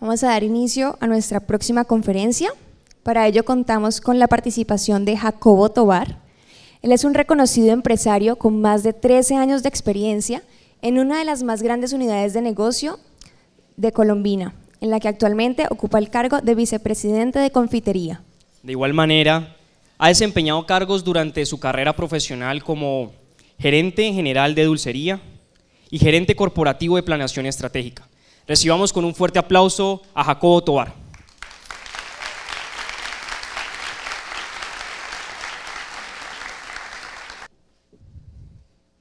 Vamos a dar inicio a nuestra próxima conferencia. Para ello contamos con la participación de Jacobo Tobar. Él es un reconocido empresario con más de 13 años de experiencia en una de las más grandes unidades de negocio de Colombina, en la que actualmente ocupa el cargo de vicepresidente de confitería. De igual manera, ha desempeñado cargos durante su carrera profesional como gerente general de dulcería y gerente corporativo de planeación estratégica. Recibamos con un fuerte aplauso a Jacobo Tobar.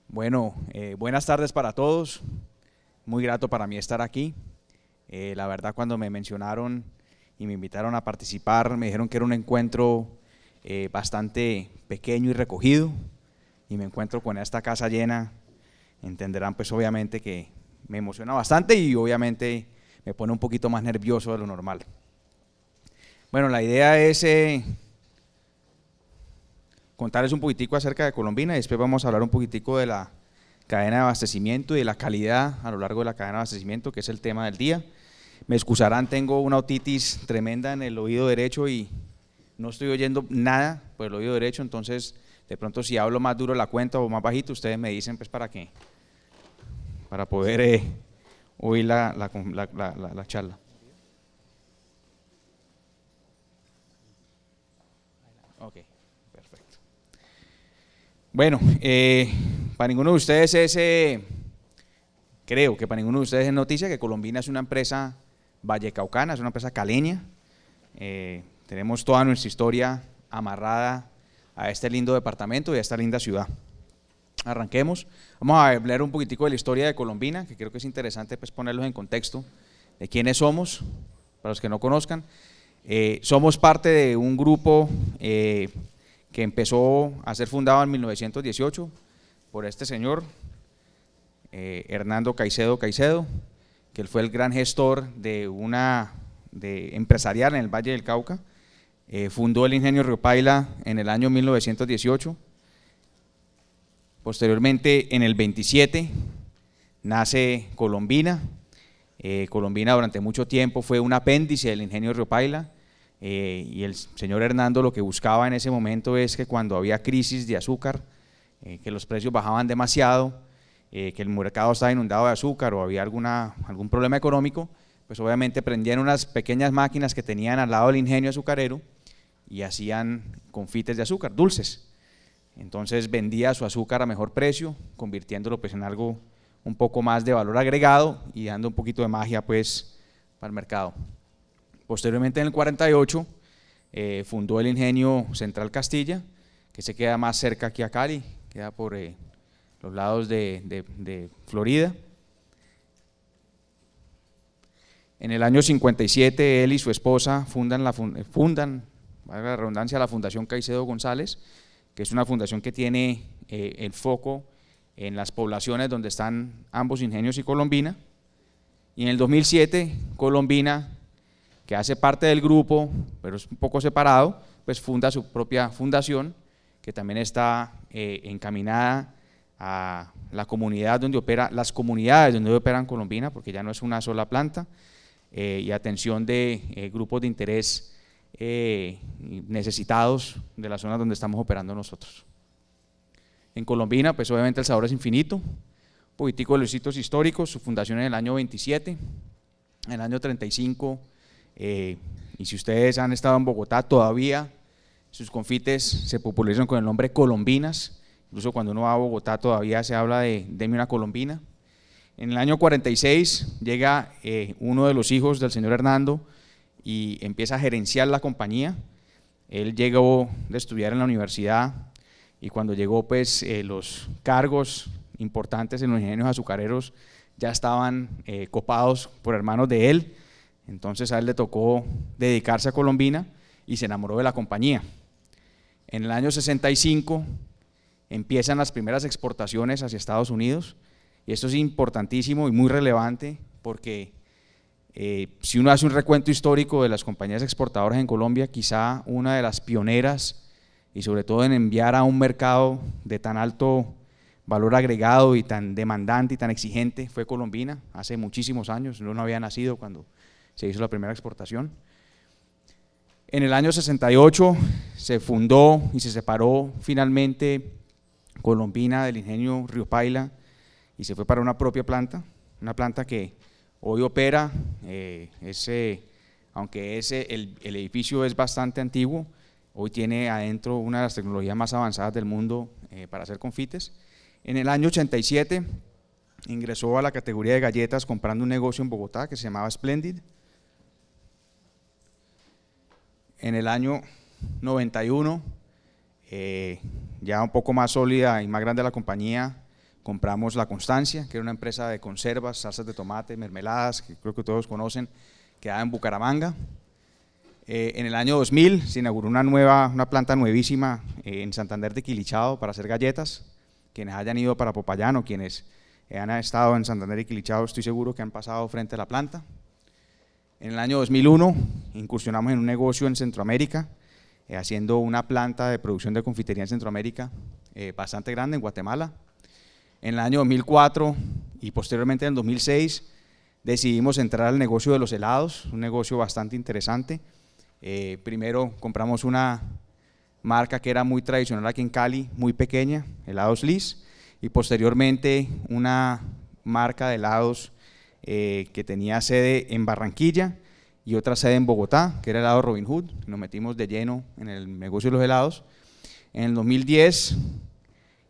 Bueno, eh, buenas tardes para todos. Muy grato para mí estar aquí. Eh, la verdad, cuando me mencionaron y me invitaron a participar, me dijeron que era un encuentro eh, bastante pequeño y recogido. Y me encuentro con esta casa llena. Entenderán, pues, obviamente que me emociona bastante y obviamente me pone un poquito más nervioso de lo normal. Bueno, la idea es eh, contarles un poquitico acerca de Colombina y después vamos a hablar un poquitico de la cadena de abastecimiento y de la calidad a lo largo de la cadena de abastecimiento, que es el tema del día. Me excusarán, tengo una otitis tremenda en el oído derecho y no estoy oyendo nada por el oído derecho, entonces de pronto si hablo más duro la cuenta o más bajito, ustedes me dicen pues para qué para poder eh, oír la, charla. Ok, perfecto. Bueno, eh, para ninguno de ustedes es, eh, creo que para ninguno de ustedes es noticia que Colombina es una empresa vallecaucana, es una empresa caleña. tenemos toda nuestra historia amarrada a este lindo departamento y a esta linda ciudad arranquemos. Vamos a hablar un poquitico de la historia de Colombina, que creo que es interesante pues, ponerlos en contexto de quiénes somos, para los que no conozcan. Eh, somos parte de un grupo eh, que empezó a ser fundado en 1918 por este señor, eh, Hernando Caicedo Caicedo, que él fue el gran gestor de una de empresarial en el Valle del Cauca. fundó el Ingenio Río Paila en el año 1918 Posteriormente, en el 27, nace Colombina. Eh, Colombina durante mucho tiempo fue un apéndice del ingenio Río Paila. Eh, y el señor Hernando lo que buscaba en ese momento es que cuando había crisis de azúcar, eh, que los precios bajaban demasiado, que el mercado estaba inundado de azúcar o había algún problema económico, pues obviamente prendían unas pequeñas máquinas que tenían al lado del ingenio azucarero y hacían confites de azúcar, dulces. Entonces vendía su azúcar a mejor precio, convirtiéndolo pues en algo un poco más de valor agregado y dando un poquito de magia pues para el mercado. Posteriormente en el 48 eh, fundó el ingenio Central Castilla, que se queda más cerca aquí a Cali, queda por eh, los lados de, Florida. En el año 57 él y su esposa fundan, la, eh, fundan valga la redundancia, la Fundación Caicedo González, que es una fundación que tiene eh, el foco en las poblaciones donde están ambos ingenios y Colombina. Y en el 2007, Colombina, que hace parte del grupo, pero es un poco separado, pues funda su propia fundación, que también está eh, encaminada a la comunidad donde opera, las comunidades donde operan Colombina, porque ya no es una sola planta, eh, y atención de grupos de interés eh, necesitados de la zona donde estamos operando nosotros. En Colombina, pues obviamente el sabor es infinito, político de los sitios históricos, su fundación en el año 27, en el año 35, eh, y si ustedes han estado en Bogotá todavía, sus confites se popularizan con el nombre colombinas, incluso cuando uno va a Bogotá todavía se habla de deme una colombina. En el año 46 llega eh, uno de los hijos del señor Hernando, y empieza a gerenciar la compañía. Él llegó de estudiar en la universidad y cuando llegó, pues eh, los cargos importantes en los ingenios azucareros ya estaban eh, copados por hermanos de él. Entonces a él le tocó dedicarse a Colombina y se enamoró de la compañía. En el año 65 empiezan las primeras exportaciones hacia Estados Unidos y esto es importantísimo y muy relevante porque eh, si uno hace un recuento histórico de las compañías exportadoras en Colombia, quizá una de las pioneras y sobre todo en enviar a un mercado de tan alto valor agregado y tan demandante y tan exigente fue Colombina, hace muchísimos años, no había nacido cuando se hizo la primera exportación. En el año 68 se fundó y se separó finalmente Colombina del ingenio Río Paila y se fue para una propia planta, una planta que Hoy opera, eh, ese, aunque ese, el, edificio es bastante antiguo, hoy tiene adentro una de las tecnologías más avanzadas del mundo eh, para hacer confites. En el año 87 ingresó a la categoría de galletas comprando un negocio en Bogotá que se llamaba Splendid. En el año 91, eh, ya un poco más sólida y más grande la compañía, compramos La Constancia, que era una empresa de conservas, salsas de tomate, mermeladas, que creo que todos conocen, que da en Bucaramanga. Eh, en el año 2000 se inauguró una, nueva, una planta nuevísima eh, en Santander de Quilichao para hacer galletas. Quienes hayan ido para Popayán o quienes han estado en Santander de Quilichao, estoy seguro que han pasado frente a la planta. En el año 2001 incursionamos en un negocio en Centroamérica, eh, haciendo una planta de producción de confitería en Centroamérica bastante grande en Guatemala en el año 2004 y posteriormente en el 2006 decidimos entrar al negocio de los helados, un negocio bastante interesante. Eh, primero compramos una marca que era muy tradicional aquí en Cali, muy pequeña, Helados Liz, y posteriormente una marca de helados eh, que tenía sede en Barranquilla y otra sede en Bogotá, que era Helados Robin Hood. Nos metimos de lleno en el negocio de los helados. En el 2010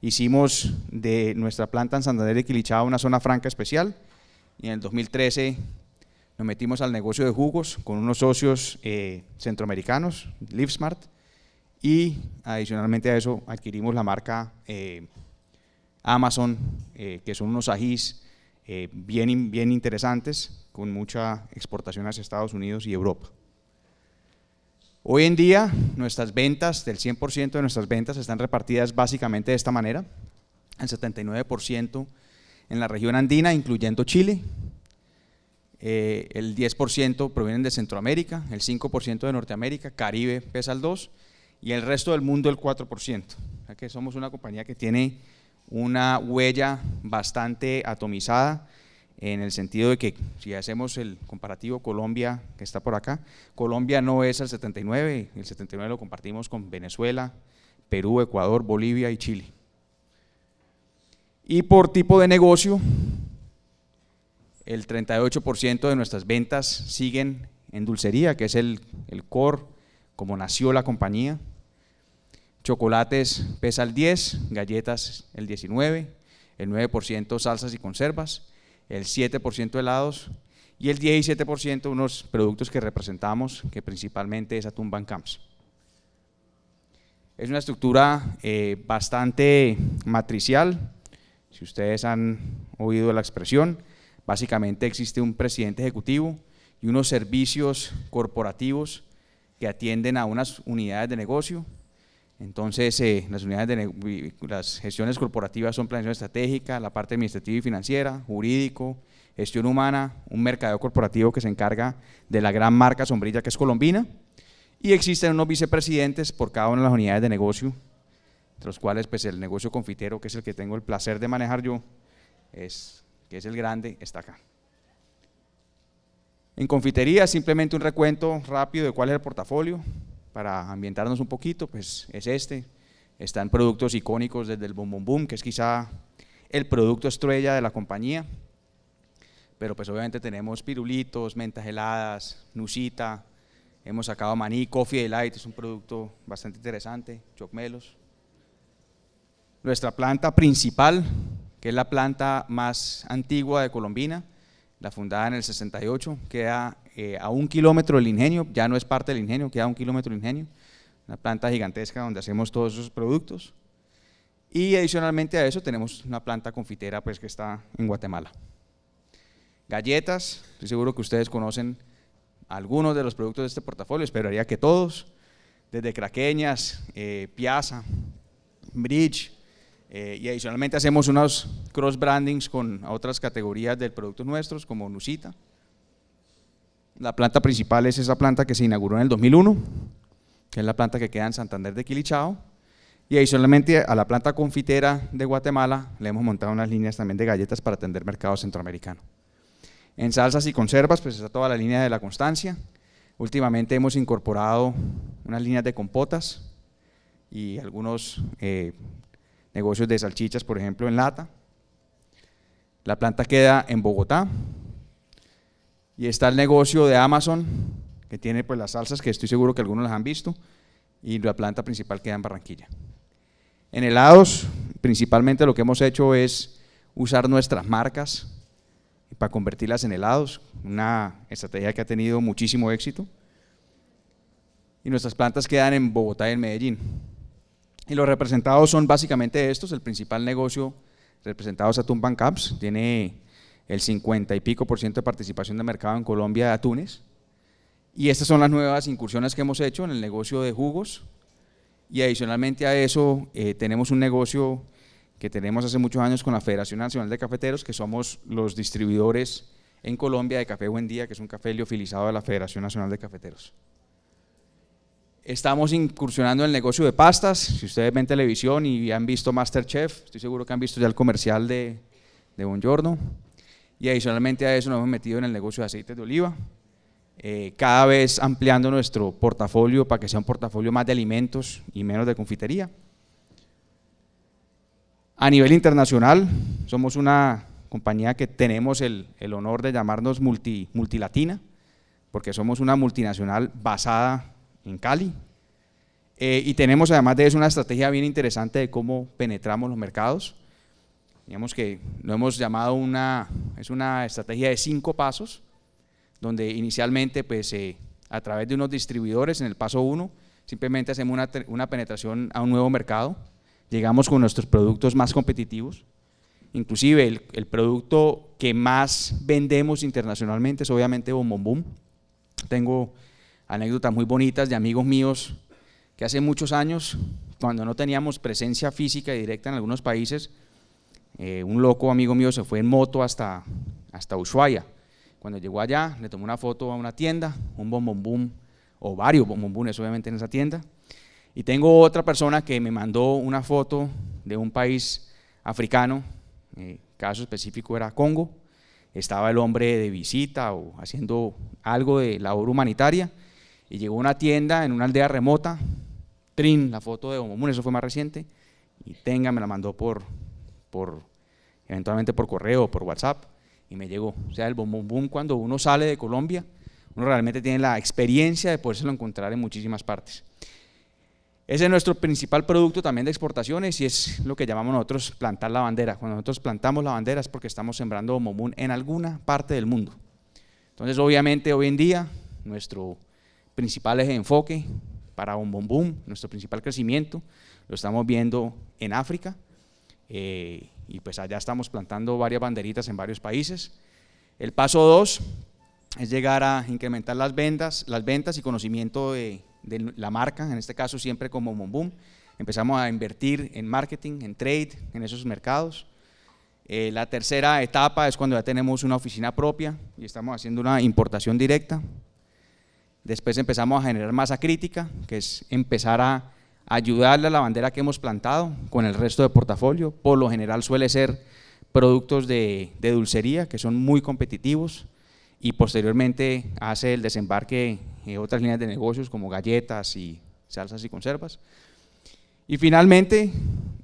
hicimos de nuestra planta en Santander de Quilichaba una zona franca especial y en el 2013 nos metimos al negocio de jugos con unos socios eh, centroamericanos, LiveSmart, y adicionalmente a eso adquirimos la marca eh, Amazon, eh, que son unos ajís bien, bien interesantes, con mucha exportación hacia Estados Unidos y Europa. Hoy en día nuestras ventas, del 100% de nuestras ventas están repartidas básicamente de esta manera, el 79% en la región andina, incluyendo Chile, eh, el 10% provienen de Centroamérica, el 5% de Norteamérica, Caribe pesa el 2% y el resto del mundo el 4%. O que somos una compañía que tiene una huella bastante atomizada en el sentido de que si hacemos el comparativo Colombia, que está por acá, Colombia no es el 79, el 79 lo compartimos con Venezuela, Perú, Ecuador, Bolivia y Chile. Y por tipo de negocio, el 38% de nuestras ventas siguen en dulcería, que es el, core, como nació la compañía. Chocolates pesa el 10, galletas el 19, el 9% salsas y conservas el 7% helados y el 17% unos productos que representamos, que principalmente es Atumban Camps. Es una estructura eh, bastante matricial, si ustedes han oído la expresión, básicamente existe un presidente ejecutivo y unos servicios corporativos que atienden a unas unidades de negocio, entonces, eh, las unidades de las gestiones corporativas son planeación estratégica, la parte administrativa y financiera, jurídico, gestión humana, un mercadeo corporativo que se encarga de la gran marca sombrilla que es Colombina, y existen unos vicepresidentes por cada una de las unidades de negocio, entre los cuales pues el negocio confitero, que es el que tengo el placer de manejar yo, es, que es el grande, está acá. En confitería, simplemente un recuento rápido de cuál es el portafolio para ambientarnos un poquito, pues es este. Están productos icónicos desde el Boom Boom Boom, que es quizá el producto estrella de la compañía. Pero pues obviamente tenemos pirulitos, mentas heladas, nusita, hemos sacado maní, coffee delight, es un producto bastante interesante, chocmelos. Nuestra planta principal, que es la planta más antigua de Colombina, la fundada en el 68, queda eh, a un kilómetro del ingenio, ya no es parte del ingenio, queda a un kilómetro del ingenio, una planta gigantesca donde hacemos todos esos productos. Y adicionalmente a eso tenemos una planta confitera pues, que está en Guatemala. Galletas, estoy seguro que ustedes conocen algunos de los productos de este portafolio, esperaría que todos, desde craqueñas, eh, piazza, bridge, eh, y adicionalmente hacemos unos cross brandings con otras categorías de productos nuestros como Nusita. La planta principal es esa planta que se inauguró en el 2001, que es la planta que queda en Santander de Quilichao. Y adicionalmente a la planta confitera de Guatemala le hemos montado unas líneas también de galletas para atender mercado centroamericano. En salsas y conservas, pues está toda la línea de la constancia. Últimamente hemos incorporado unas líneas de compotas y algunos eh, negocios de salchichas, por ejemplo, en lata. La planta queda en Bogotá, y está el negocio de Amazon, que tiene pues las salsas que estoy seguro que algunos las han visto, y la planta principal queda en Barranquilla. En helados, principalmente lo que hemos hecho es usar nuestras marcas para convertirlas en helados, una estrategia que ha tenido muchísimo éxito. Y nuestras plantas quedan en Bogotá y en Medellín. Y los representados son básicamente estos, el principal negocio representado es Atumban Caps, tiene el 50 y pico por ciento de participación de mercado en Colombia de atunes. Y estas son las nuevas incursiones que hemos hecho en el negocio de jugos. Y adicionalmente a eso, eh, tenemos un negocio que tenemos hace muchos años con la Federación Nacional de Cafeteros, que somos los distribuidores en Colombia de Café Buen Día, que es un café liofilizado de la Federación Nacional de Cafeteros. Estamos incursionando en el negocio de pastas. Si ustedes ven televisión y han visto Masterchef, estoy seguro que han visto ya el comercial de, de Buongiorno. Y adicionalmente a eso nos hemos metido en el negocio de aceites de oliva, eh, cada vez ampliando nuestro portafolio para que sea un portafolio más de alimentos y menos de confitería. A nivel internacional, somos una compañía que tenemos el, honor de llamarnos multilatina, porque somos una multinacional basada en Cali. Eh, y tenemos además de eso una estrategia bien interesante de cómo penetramos los mercados digamos que lo hemos llamado una, es una estrategia de cinco pasos, donde inicialmente pues eh, a través de unos distribuidores en el paso uno, simplemente hacemos una, una penetración a un nuevo mercado, llegamos con nuestros productos más competitivos, inclusive el, el, producto que más vendemos internacionalmente es obviamente Bom Boom Tengo anécdotas muy bonitas de amigos míos que hace muchos años, cuando no teníamos presencia física y directa en algunos países, eh, un loco amigo mío se fue en moto hasta, hasta Ushuaia. Cuando llegó allá, le tomó una foto a una tienda, un bombombum, o varios bombombunes obviamente en esa tienda. Y tengo otra persona que me mandó una foto de un país africano, eh, caso específico era Congo. Estaba el hombre de visita o haciendo algo de labor humanitaria y llegó a una tienda en una aldea remota. Trin, la foto de bombombú, eso fue más reciente. Y Tenga me la mandó por, por, eventualmente por correo o por WhatsApp, y me llegó. O sea, el boom, boom, cuando uno sale de Colombia, uno realmente tiene la experiencia de podérselo encontrar en muchísimas partes. Ese es nuestro principal producto también de exportaciones y es lo que llamamos nosotros plantar la bandera. Cuando nosotros plantamos la bandera es porque estamos sembrando Bombomun en alguna parte del mundo. Entonces, obviamente, hoy en día, nuestro principal eje enfoque para boom, nuestro principal crecimiento, lo estamos viendo en África, eh, y pues allá estamos plantando varias banderitas en varios países. El paso 2 es llegar a incrementar las ventas, las ventas y conocimiento de, la marca, en este caso siempre como Momboom Empezamos a invertir en marketing, en trade, en esos mercados. Eh, la tercera etapa es cuando ya tenemos una oficina propia y estamos haciendo una importación directa. Después empezamos a generar masa crítica, que es empezar a ayudarle a la bandera que hemos plantado con el resto de portafolio. Por lo general suele ser productos de, dulcería que son muy competitivos y posteriormente hace el desembarque en otras líneas de negocios como galletas y salsas y conservas. Y finalmente,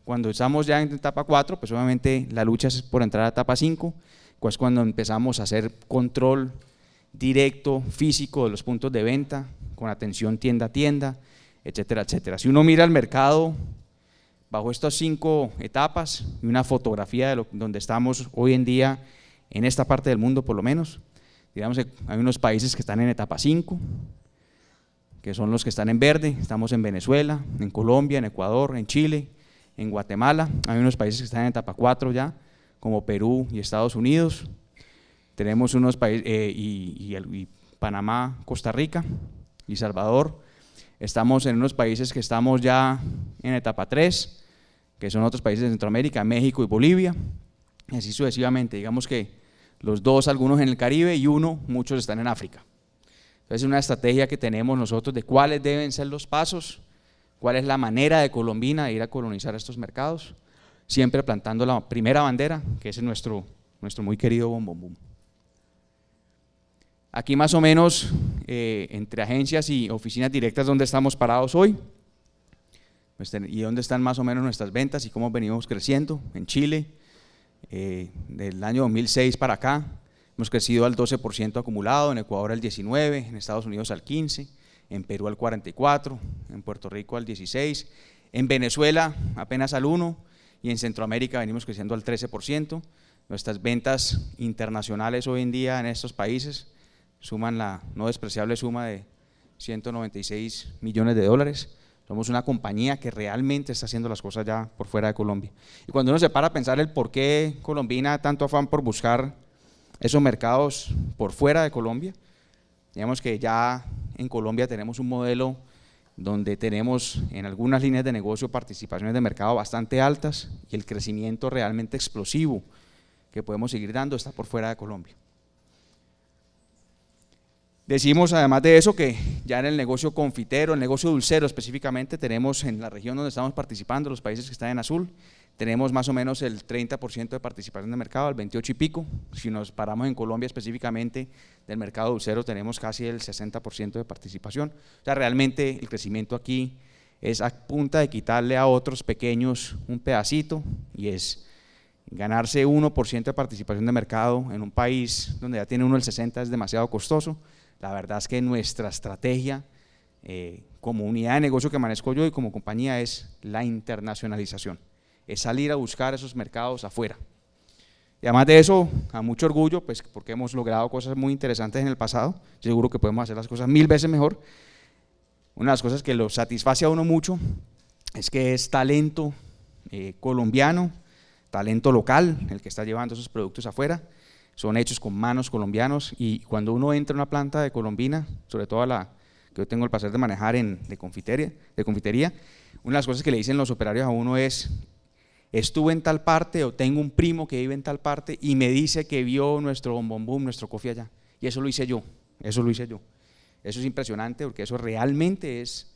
cuando estamos ya en etapa 4, pues obviamente la lucha es por entrar a etapa 5, pues cuando empezamos a hacer control directo, físico de los puntos de venta, con atención tienda a tienda, etcétera, etcétera. Si uno mira el mercado bajo estas cinco etapas y una fotografía de donde estamos hoy en día, en esta parte del mundo por lo menos, digamos que hay unos países que están en etapa 5, que son los que están en verde, estamos en Venezuela, en Colombia, en Ecuador, en Chile, en Guatemala, hay unos países que están en etapa 4 ya, como Perú y Estados Unidos, tenemos unos países, eh, y Panamá, Costa Rica y Salvador, Estamos en unos países que estamos ya en etapa 3, que son otros países de Centroamérica, México y Bolivia, y así sucesivamente. Digamos que los dos, algunos en el Caribe y uno, muchos están en África. Entonces, es una estrategia que tenemos nosotros de cuáles deben ser los pasos, cuál es la manera de Colombina de ir a colonizar estos mercados, siempre plantando la primera bandera, que es nuestro, nuestro muy querido Bombombum. Aquí más o menos eh, entre agencias y oficinas directas donde estamos parados hoy pues, y dónde están más o menos nuestras ventas y cómo venimos creciendo en Chile. Eh, del año 2006 para acá hemos crecido al 12% acumulado, en Ecuador al 19%, en Estados Unidos al 15%, en Perú al 44%, en Puerto Rico al 16%, en Venezuela apenas al 1% y en Centroamérica venimos creciendo al 13%. Nuestras ventas internacionales hoy en día en estos países suman la no despreciable suma de 196 millones de dólares. Somos una compañía que realmente está haciendo las cosas ya por fuera de Colombia. Y cuando uno se para a pensar el por qué Colombina tanto afán por buscar esos mercados por fuera de Colombia, digamos que ya en Colombia tenemos un modelo donde tenemos en algunas líneas de negocio participaciones de mercado bastante altas y el crecimiento realmente explosivo que podemos seguir dando está por fuera de Colombia. Decimos además de eso que ya en el negocio confitero, el negocio dulcero específicamente, tenemos en la región donde estamos participando, los países que están en azul, tenemos más o menos el 30% de participación de mercado, al 28 y pico. Si nos paramos en Colombia específicamente del mercado dulcero, tenemos casi el 60% de participación. O sea, realmente el crecimiento aquí es a punta de quitarle a otros pequeños un pedacito y es ganarse 1% de participación de mercado en un país donde ya tiene uno el 60 es demasiado costoso. La verdad es que nuestra estrategia eh, como unidad de negocio que manejo yo y como compañía es la internacionalización, es salir a buscar esos mercados afuera. Y además de eso, a mucho orgullo, pues porque hemos logrado cosas muy interesantes en el pasado, seguro que podemos hacer las cosas mil veces mejor. Una de las cosas que lo satisface a uno mucho es que es talento eh, colombiano, talento local, el que está llevando esos productos afuera son hechos con manos colombianos y cuando uno entra a una planta de colombina, sobre todo a la que yo tengo el placer de manejar en, de, confitería, de confitería, una de las cosas que le dicen los operarios a uno es, estuve en tal parte o tengo un primo que vive en tal parte y me dice que vio nuestro bombón boom, nuestro coffee allá. Y eso lo hice yo, eso lo hice yo. Eso es impresionante porque eso realmente es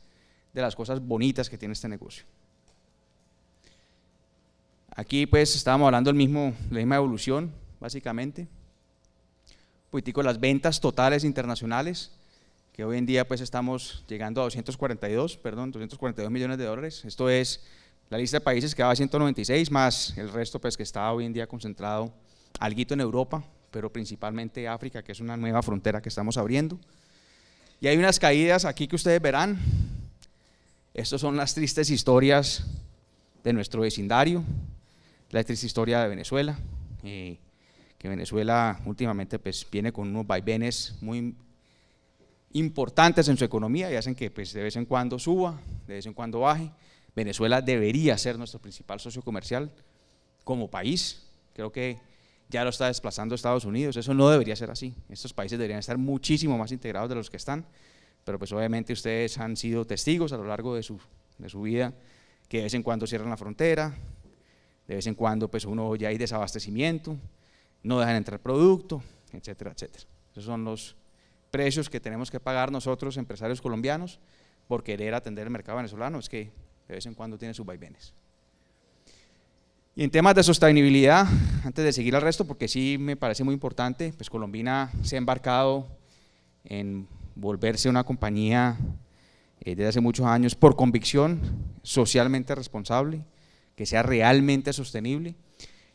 de las cosas bonitas que tiene este negocio. Aquí pues estábamos hablando del mismo, la misma evolución, básicamente. las ventas totales internacionales, que hoy en día pues estamos llegando a 242, perdón, 242 millones de dólares. Esto es la lista de países que va a 196, más el resto pues que está hoy en día concentrado alguito en Europa, pero principalmente África, que es una nueva frontera que estamos abriendo. Y hay unas caídas aquí que ustedes verán. Estas son las tristes historias de nuestro vecindario, la triste historia de Venezuela. Eh, que Venezuela últimamente pues, viene con unos vaivenes muy importantes en su economía y hacen que pues, de vez en cuando suba, de vez en cuando baje. Venezuela debería ser nuestro principal socio comercial como país. Creo que ya lo está desplazando Estados Unidos. Eso no debería ser así. Estos países deberían estar muchísimo más integrados de los que están. Pero pues obviamente ustedes han sido testigos a lo largo de su, de su vida que de vez en cuando cierran la frontera, de vez en cuando pues uno ya hay desabastecimiento, no dejan entrar producto, etcétera, etcétera. Esos son los precios que tenemos que pagar nosotros, empresarios colombianos, por querer atender el mercado venezolano. Es que de vez en cuando tiene sus vaivenes. Y en temas de sostenibilidad, antes de seguir al resto, porque sí me parece muy importante, pues Colombina se ha embarcado en volverse una compañía eh, desde hace muchos años por convicción, socialmente responsable, que sea realmente sostenible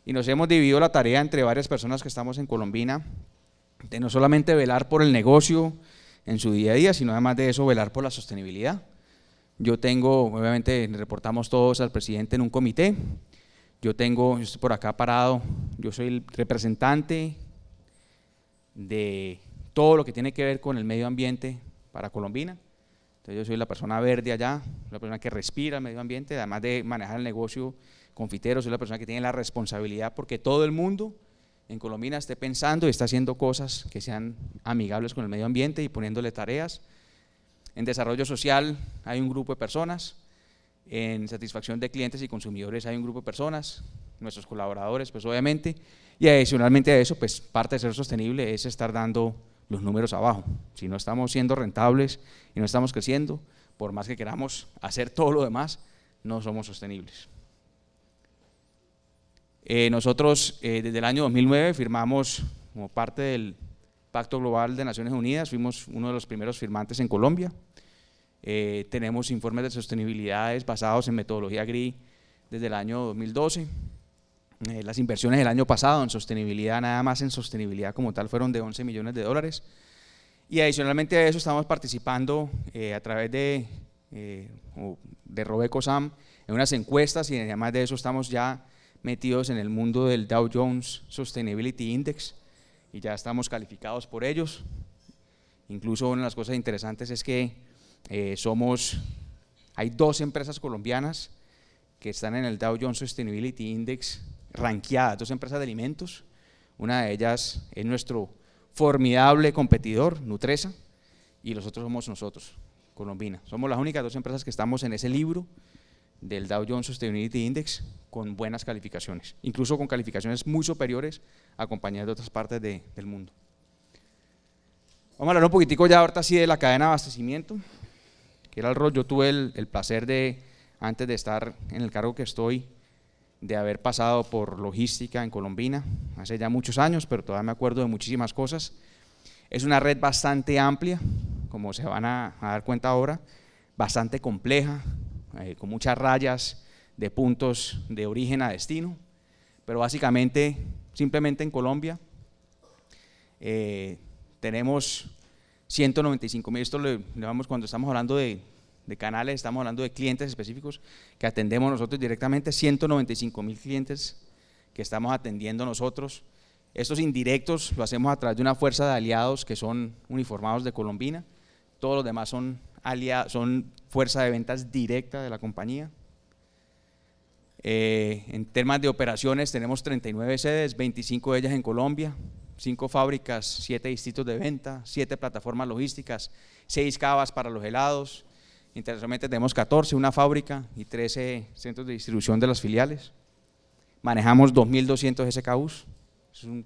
y nos hemos dividido la tarea entre varias personas que estamos en Colombina, de no solamente velar por el negocio en su día a día, sino además de eso velar por la sostenibilidad. Yo tengo, obviamente, reportamos todos al presidente en un comité. Yo tengo, yo estoy por acá parado, yo soy el representante de todo lo que tiene que ver con el medio ambiente para Colombina. Entonces yo soy la persona verde allá, la persona que respira el medio ambiente, además de manejar el negocio Confiteros soy la persona que tiene la responsabilidad porque todo el mundo en Colombia esté pensando y está haciendo cosas que sean amigables con el medio ambiente y poniéndole tareas. En desarrollo social hay un grupo de personas, en satisfacción de clientes y consumidores hay un grupo de personas, nuestros colaboradores, pues obviamente, y adicionalmente a eso, pues parte de ser sostenible es estar dando los números abajo. Si no estamos siendo rentables y no estamos creciendo, por más que queramos hacer todo lo demás, no somos sostenibles. Eh, nosotros eh, desde el año 2009 firmamos como parte del Pacto Global de Naciones Unidas, fuimos uno de los primeros firmantes en Colombia. Eh, tenemos informes de sostenibilidad basados en metodología GRI desde el año 2012. las inversiones del año pasado en sostenibilidad, nada más en sostenibilidad como tal, fueron de 11 millones de dólares. Y adicionalmente a eso estamos participando a través de, de Robeco en unas encuestas y además de eso estamos ya metidos en el mundo del Dow Jones Sustainability Index y ya estamos calificados por ellos. Incluso una de las cosas interesantes es que eh, somos, hay dos empresas colombianas que están en el Dow Jones Sustainability Index ranqueadas, dos empresas de alimentos. Una de ellas es nuestro formidable competidor, Nutresa, y los otros somos nosotros, Colombina. Somos las únicas dos empresas que estamos en ese libro del Dow Jones Sustainability Index con buenas calificaciones, incluso con calificaciones muy superiores a compañías de otras partes del mundo. Vamos a hablar un poquitico ya ahorita sí de la cadena de abastecimiento, que era el rol. Yo tuve el, placer de, antes de estar en el cargo que estoy, de haber pasado por logística en Colombina hace ya muchos años, pero todavía me acuerdo de muchísimas cosas. Es una red bastante amplia, como se van a dar cuenta ahora, bastante compleja, eh, con muchas rayas de puntos de origen a destino, pero básicamente, simplemente en Colombia, eh, tenemos 195 mil, esto lo cuando estamos hablando de, de canales, estamos hablando de clientes específicos que atendemos nosotros directamente, 195 mil clientes que estamos atendiendo nosotros. Estos indirectos lo hacemos a través de una fuerza de aliados que son uniformados de Colombina, todos los demás son son fuerza de ventas directa de la compañía. Eh, en temas de operaciones tenemos 39 sedes, 25 de ellas en Colombia, 5 fábricas, 7 distritos de venta, 7 plataformas logísticas, 6 cavas para los helados. Internacionalmente tenemos 14, una fábrica y 13 centros de distribución de las filiales. Manejamos 2.200 SKUs, es un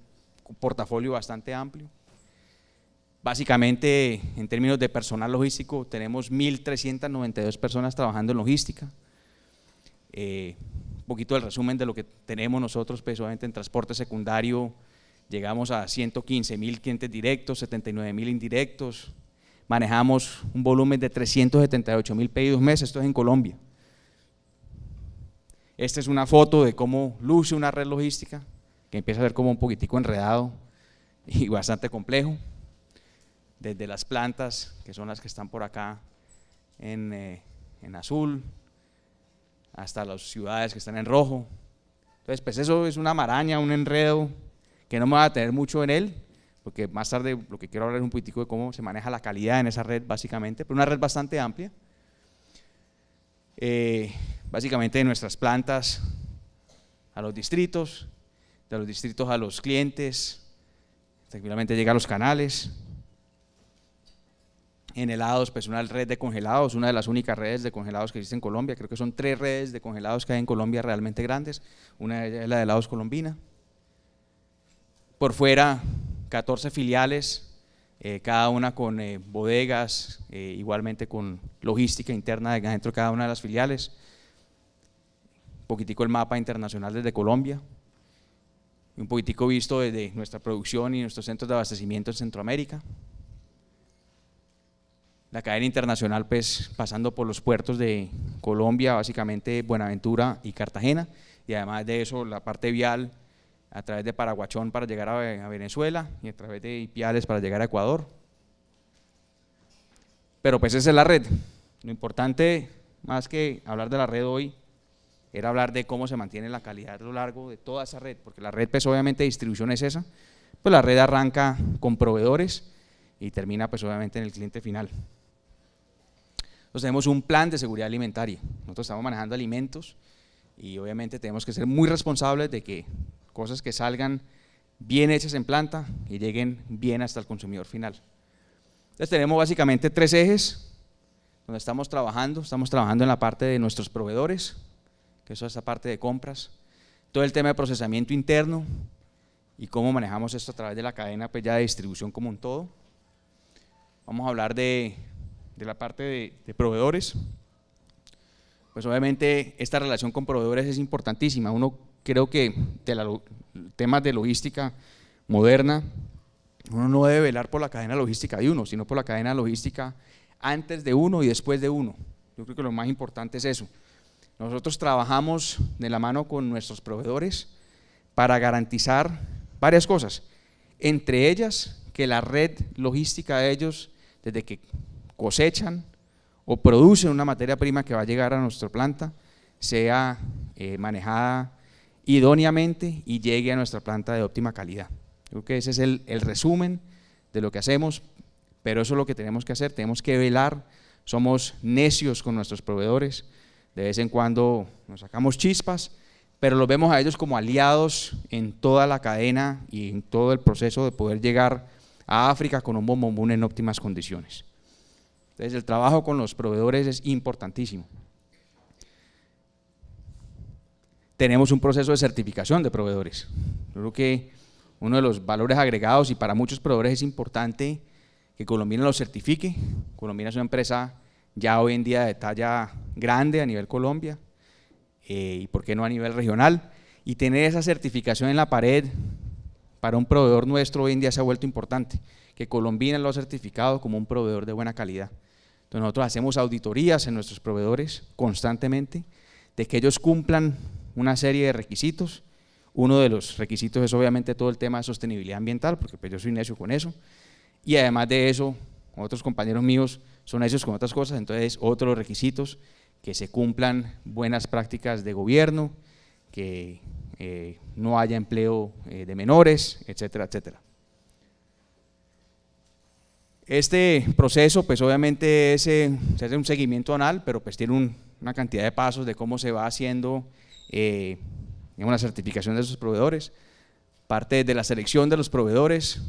portafolio bastante amplio. Básicamente, en términos de personal logístico, tenemos 1.392 personas trabajando en logística. Eh, un poquito del resumen de lo que tenemos nosotros, precisamente pues, en transporte secundario, llegamos a 115.000 clientes directos, 79.000 indirectos, manejamos un volumen de 378.000 mil pedidos mes, esto es en Colombia. Esta es una foto de cómo luce una red logística, que empieza a ser como un poquitico enredado y bastante complejo desde las plantas, que son las que están por acá eh, en, azul, hasta las ciudades que están en rojo. Entonces, pues eso es una maraña, un enredo, que no me va a tener mucho en él, porque más tarde lo que quiero hablar es un poquitico de cómo se maneja la calidad en esa red, básicamente, pero una red bastante amplia. Eh, básicamente de nuestras plantas a los distritos, de los distritos a los clientes, tranquilamente llega a los canales, en helados, pues una red de congelados, una de las únicas redes de congelados que existe en Colombia. Creo que son tres redes de congelados que hay en Colombia realmente grandes. Una es la de helados Colombina. Por fuera, 14 filiales, eh, cada una con eh, bodegas, eh, igualmente con logística interna dentro de cada una de las filiales. Un poquitico el mapa internacional desde Colombia, un poquitico visto desde nuestra producción y nuestros centros de abastecimiento en Centroamérica la cadena internacional, pues pasando por los puertos de Colombia, básicamente Buenaventura y Cartagena, y además de eso la parte vial a través de Paraguachón para llegar a, Venezuela y a través de Ipiales para llegar a Ecuador. Pero pues esa es la red. Lo importante, más que hablar de la red hoy, era hablar de cómo se mantiene la calidad a lo largo de toda esa red, porque la red pues obviamente distribución es esa, pues la red arranca con proveedores y termina pues obviamente en el cliente final tenemos un plan de seguridad alimentaria. Nosotros estamos manejando alimentos y obviamente tenemos que ser muy responsables de que cosas que salgan bien hechas en planta y lleguen bien hasta el consumidor final. Entonces tenemos básicamente tres ejes donde estamos trabajando. Estamos trabajando en la parte de nuestros proveedores, que es la parte de compras. Todo el tema de procesamiento interno y cómo manejamos esto a través de la cadena pues ya de distribución como un todo. Vamos a hablar de de la parte de, proveedores, pues obviamente esta relación con proveedores es importantísima. Uno creo que de temas de logística moderna, uno no debe velar por la cadena logística de uno, sino por la cadena logística antes de uno y después de uno. Yo creo que lo más importante es eso. Nosotros trabajamos de la mano con nuestros proveedores para garantizar varias cosas, entre ellas que la red logística de ellos, desde que cosechan o producen una materia prima que va a llegar a nuestra planta sea eh, manejada idóneamente y llegue a nuestra planta de óptima calidad. Creo que ese es el, resumen de lo que hacemos, pero eso es lo que tenemos que hacer, tenemos que velar, somos necios con nuestros proveedores, de vez en cuando nos sacamos chispas, pero los vemos a ellos como aliados en toda la cadena y en todo el proceso de poder llegar a África con un bombón en óptimas condiciones. Entonces el trabajo con los proveedores es importantísimo. Tenemos un proceso de certificación de proveedores. creo que uno de los valores agregados y para muchos proveedores es importante que Colombina lo certifique. Colombina es una empresa ya hoy en día de talla grande a nivel Colombia eh, y por qué no a nivel regional. Y tener esa certificación en la pared para un proveedor nuestro hoy en día se ha vuelto importante, que Colombina lo ha certificado como un proveedor de buena calidad. Entonces nosotros hacemos auditorías en nuestros proveedores constantemente de que ellos cumplan una serie de requisitos. Uno de los requisitos es obviamente todo el tema de sostenibilidad ambiental, porque pues, yo soy necio con eso. Y además de eso, otros compañeros míos son necios con otras cosas, entonces otros requisitos, que se cumplan buenas prácticas de gobierno, que eh, no haya empleo eh, de menores, etcétera, etcétera. Este proceso, pues obviamente es, se hace un seguimiento anal, pero pues tiene una cantidad de pasos de cómo se va haciendo eh, una certificación de esos proveedores, parte de la selección de los proveedores,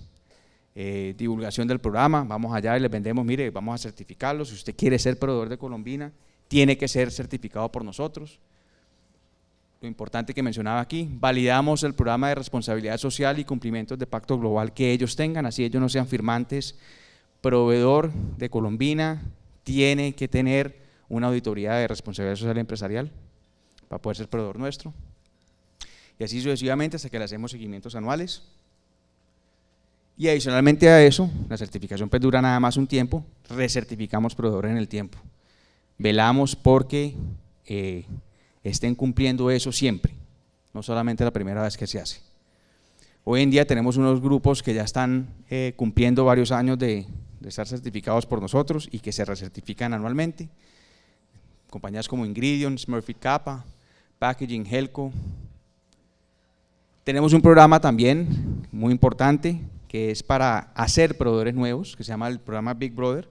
eh, divulgación del programa, vamos allá y les vendemos, mire, vamos a certificarlo, si usted quiere ser proveedor de Colombina, tiene que ser certificado por nosotros. Lo importante que mencionaba aquí, validamos el programa de responsabilidad social y cumplimiento de pacto global que ellos tengan, así ellos no sean firmantes proveedor de Colombina tiene que tener una auditoría de responsabilidad social empresarial para poder ser proveedor nuestro. Y así sucesivamente hasta que le hacemos seguimientos anuales. Y adicionalmente a eso, la certificación pues dura nada más un tiempo, recertificamos proveedores en el tiempo. Velamos porque eh, estén cumpliendo eso siempre, no solamente la primera vez que se hace. Hoy en día tenemos unos grupos que ya están eh, cumpliendo varios años de, de estar certificados por nosotros y que se recertifican anualmente. Compañías como Ingredients, Murphy Kappa, Packaging, Helco. Tenemos un programa también muy importante que es para hacer proveedores nuevos, que se llama el programa Big Brother.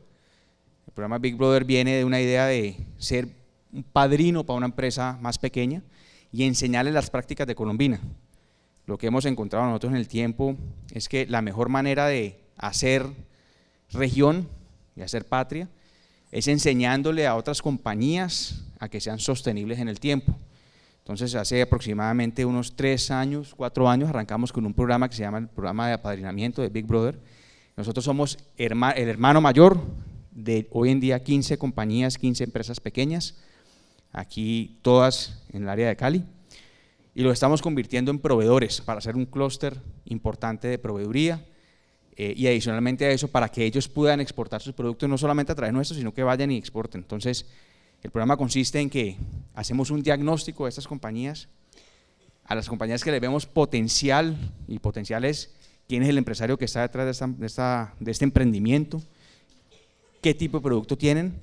El programa Big Brother viene de una idea de ser un padrino para una empresa más pequeña y enseñarles las prácticas de Colombina. Lo que hemos encontrado nosotros en el tiempo es que la mejor manera de hacer región y hacer patria es enseñándole a otras compañías a que sean sostenibles en el tiempo. Entonces, hace aproximadamente unos tres años, cuatro años, arrancamos con un programa que se llama el programa de apadrinamiento de Big Brother. Nosotros somos el hermano mayor de hoy en día 15 compañías, 15 empresas pequeñas, aquí todas en el área de Cali, y lo estamos convirtiendo en proveedores para hacer un clúster importante de proveeduría eh, y adicionalmente a eso, para que ellos puedan exportar sus productos, no solamente a través nuestro, sino que vayan y exporten. Entonces, el programa consiste en que hacemos un diagnóstico de estas compañías, a las compañías que le vemos potencial, y potencial es quién es el empresario que está detrás de, de este emprendimiento, qué tipo de producto tienen.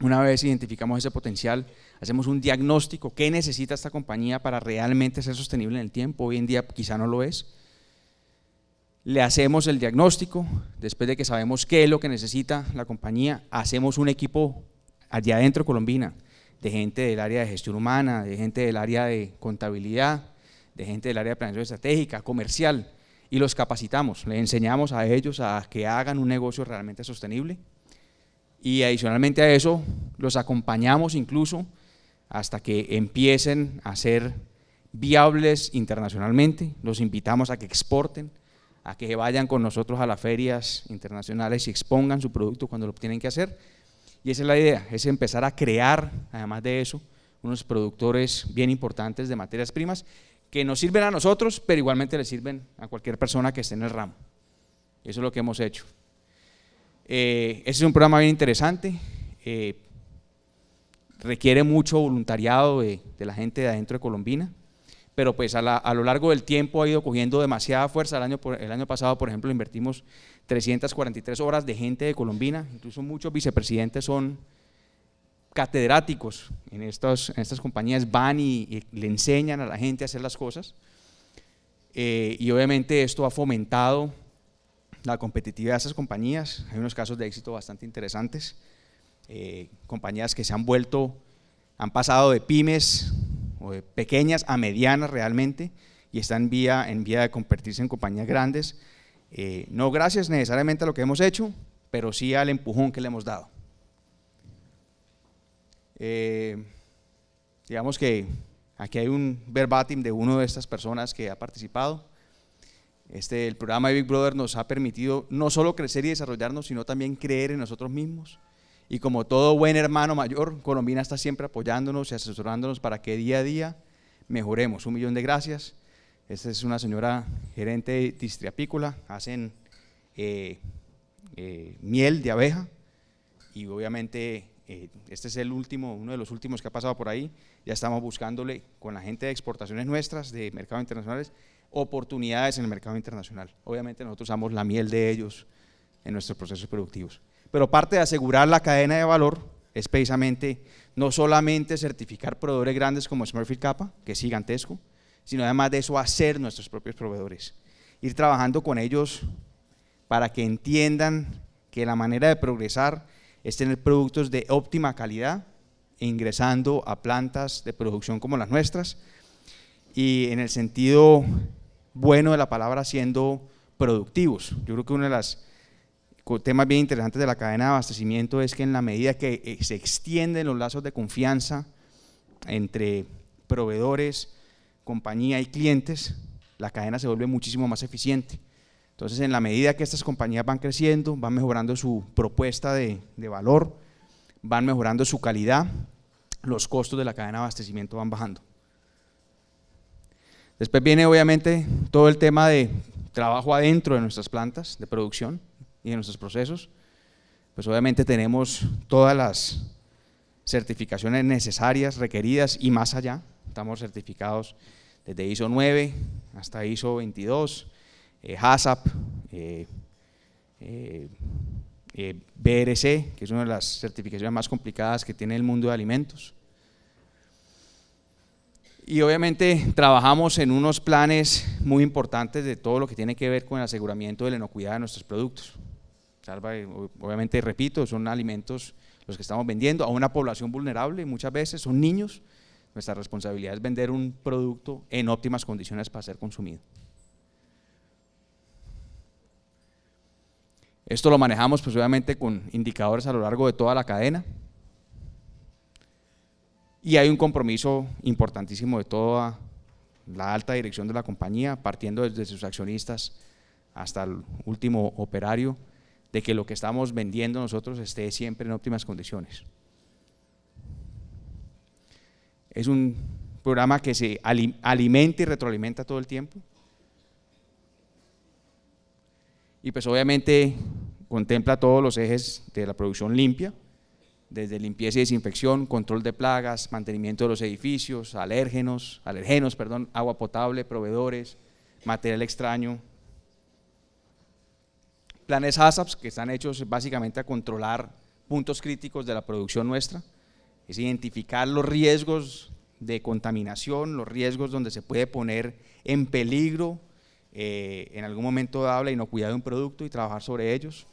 Una vez identificamos ese potencial, hacemos un diagnóstico, qué necesita esta compañía para realmente ser sostenible en el tiempo. Hoy en día quizá no lo es le hacemos el diagnóstico, después de que sabemos qué es lo que necesita la compañía, hacemos un equipo allá adentro Colombina, de gente del área de gestión humana, de gente del área de contabilidad, de gente del área de planificación estratégica, comercial, y los capacitamos, les enseñamos a ellos a que hagan un negocio realmente sostenible. Y adicionalmente a eso, los acompañamos incluso hasta que empiecen a ser viables internacionalmente, los invitamos a que exporten, a que vayan con nosotros a las ferias internacionales y expongan su producto cuando lo tienen que hacer. Y esa es la idea, es empezar a crear, además de eso, unos productores bien importantes de materias primas que nos sirven a nosotros, pero igualmente le sirven a cualquier persona que esté en el ramo. Eso es lo que hemos hecho. Eh, ese es un programa bien interesante. Eh, requiere mucho voluntariado de la gente de adentro de Colombina pero pues a, lo largo del tiempo ha ido cogiendo demasiada fuerza. El año, el año pasado, por ejemplo, invertimos 343 horas de gente de Colombina, incluso muchos vicepresidentes son catedráticos en, estas compañías, van y, le enseñan a la gente a hacer las cosas. Eh, y obviamente esto ha fomentado la competitividad de esas compañías. Hay unos casos de éxito bastante interesantes. Eh, compañías que se han vuelto, han pasado de pymes eh, pequeñas a medianas realmente, y están en vía, en vía de convertirse en compañías grandes. Eh, no gracias necesariamente a lo que hemos hecho, pero sí al empujón que le hemos dado. Eh, digamos que aquí hay un verbatim de una de estas personas que ha participado. Este, el programa Big Brother nos ha permitido no solo crecer y desarrollarnos, sino también creer en nosotros mismos y como todo buen hermano mayor, Colombina está siempre apoyándonos y asesorándonos para que día a día mejoremos. Un millón de gracias. Esta es una señora gerente distriapícola, hacen eh, eh, miel de abeja y obviamente eh, este es el último, uno de los últimos que ha pasado por ahí. Ya estamos buscándole con la gente de exportaciones nuestras, de mercados internacionales, oportunidades en el mercado internacional. Obviamente nosotros usamos la miel de ellos en nuestros procesos productivos. Pero parte de asegurar la cadena de valor es precisamente no solamente certificar proveedores grandes como Smurfit Kappa, que es gigantesco, sino además de eso hacer nuestros propios proveedores. Ir trabajando con ellos para que entiendan que la manera de progresar es tener productos de óptima calidad, ingresando a plantas de producción como las nuestras, y en el sentido bueno de la palabra siendo productivos. Yo creo que una de las tema bien interesante de la cadena de abastecimiento es que en la medida que eh, se extienden los lazos de confianza entre proveedores, compañía y clientes, la cadena se vuelve muchísimo más eficiente. Entonces, en la medida que estas compañías van creciendo, van mejorando su propuesta de, de valor, van mejorando su calidad, los costos de la cadena de abastecimiento van bajando. Después viene obviamente todo el tema de trabajo adentro de nuestras plantas de producción y en nuestros procesos, pues obviamente tenemos todas las certificaciones necesarias, requeridas y más allá. Estamos certificados desde ISO 9 hasta ISO 22, HASAP, HACCP, BRC, que es una de las certificaciones más complicadas que tiene el mundo de alimentos. Y obviamente trabajamos en unos planes muy importantes de todo lo que tiene que ver con el aseguramiento de la inocuidad de nuestros productos obviamente, repito, son alimentos los que estamos vendiendo a una población vulnerable, muchas veces son niños. Nuestra responsabilidad es vender un producto en óptimas condiciones para ser consumido. Esto lo manejamos pues obviamente con indicadores a lo largo de toda la cadena. Y hay un compromiso importantísimo de toda la alta dirección de la compañía, partiendo desde sus accionistas hasta el último operario, de que lo que estamos vendiendo nosotros esté siempre en óptimas condiciones. Es un programa que se alimenta y retroalimenta todo el tiempo. Y pues obviamente contempla todos los ejes de la producción limpia, desde limpieza y desinfección, control de plagas, mantenimiento de los edificios, alérgenos, alergenos, perdón, agua potable, proveedores, material extraño, planes ASAPS que están hechos básicamente a controlar puntos críticos de la producción nuestra, es identificar los riesgos de contaminación, los riesgos donde se puede poner en peligro eh, en algún momento y la inocuidad de un producto y trabajar sobre ellos.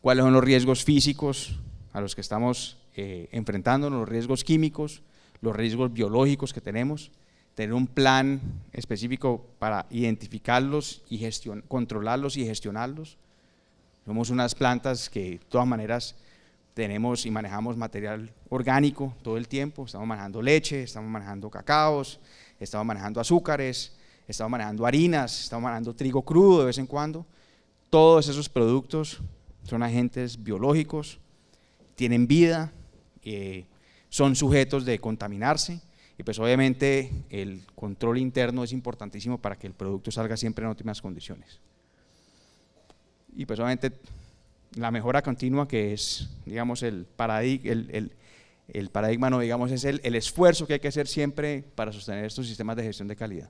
¿Cuáles son los riesgos físicos a los que estamos enfrentando, eh, enfrentándonos, los riesgos químicos, los riesgos biológicos que tenemos? tener un plan específico para identificarlos y gestion controlarlos y gestionarlos. Somos unas plantas que de todas maneras tenemos y manejamos material orgánico todo el tiempo, estamos manejando leche, estamos manejando cacaos, estamos manejando azúcares, estamos manejando harinas, estamos manejando trigo crudo de vez en cuando. Todos esos productos son agentes biológicos, tienen vida, eh, son sujetos de contaminarse y pues obviamente el control interno es importantísimo para que el producto salga siempre en óptimas condiciones. Y pues obviamente la mejora continua que es, digamos, el, el, paradigma, no, digamos, es el, el esfuerzo que hay que hacer siempre para sostener estos sistemas de gestión de calidad.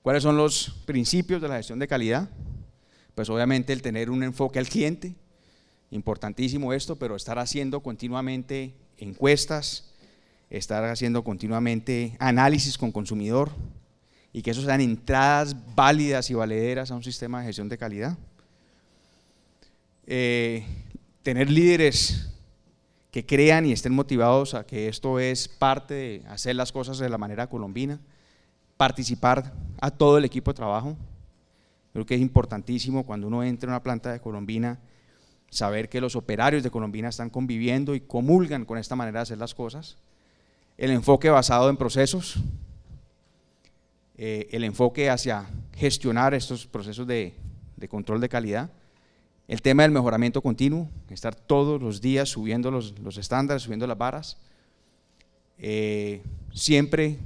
¿Cuáles son los principios de la gestión de calidad? Pues obviamente el tener un enfoque al cliente, importantísimo esto, pero estar haciendo continuamente encuestas, estar haciendo continuamente análisis con consumidor y que eso sean entradas válidas y valederas a un sistema de gestión de calidad. Eh, tener líderes que crean y estén motivados a que esto es parte de hacer las cosas de la manera colombina, participar a todo el equipo de trabajo. Creo que es importantísimo cuando uno entra a una planta de colombina saber que los operarios de Colombina están conviviendo y comulgan con esta manera de hacer las cosas, el enfoque basado en procesos, eh, el enfoque hacia gestionar estos procesos de, control de calidad, el tema del mejoramiento continuo, estar todos los días subiendo los, estándares, subiendo las barras, eh, siempre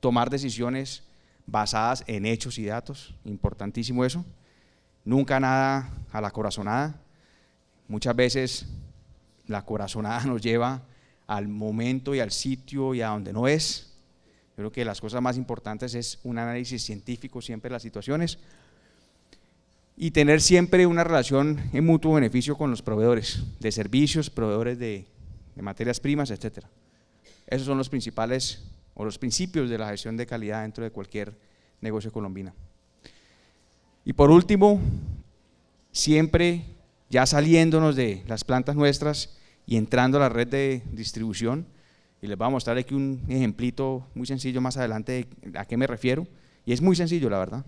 tomar decisiones basadas en hechos y datos, importantísimo eso, nunca nada a la corazonada, Muchas veces la corazonada nos lleva al momento y al sitio y a donde no es. Yo creo que las cosas más importantes es un análisis científico siempre de las situaciones y tener siempre una relación en mutuo beneficio con los proveedores de servicios, proveedores de, materias primas, etc. Esos son los principales o los principios de la gestión de calidad dentro de cualquier negocio colombina. Y por último, siempre ya saliéndonos de las plantas nuestras y entrando a la red de distribución. Y les voy a mostrar aquí un ejemplito muy sencillo más adelante a qué me refiero. Y es muy sencillo, la verdad.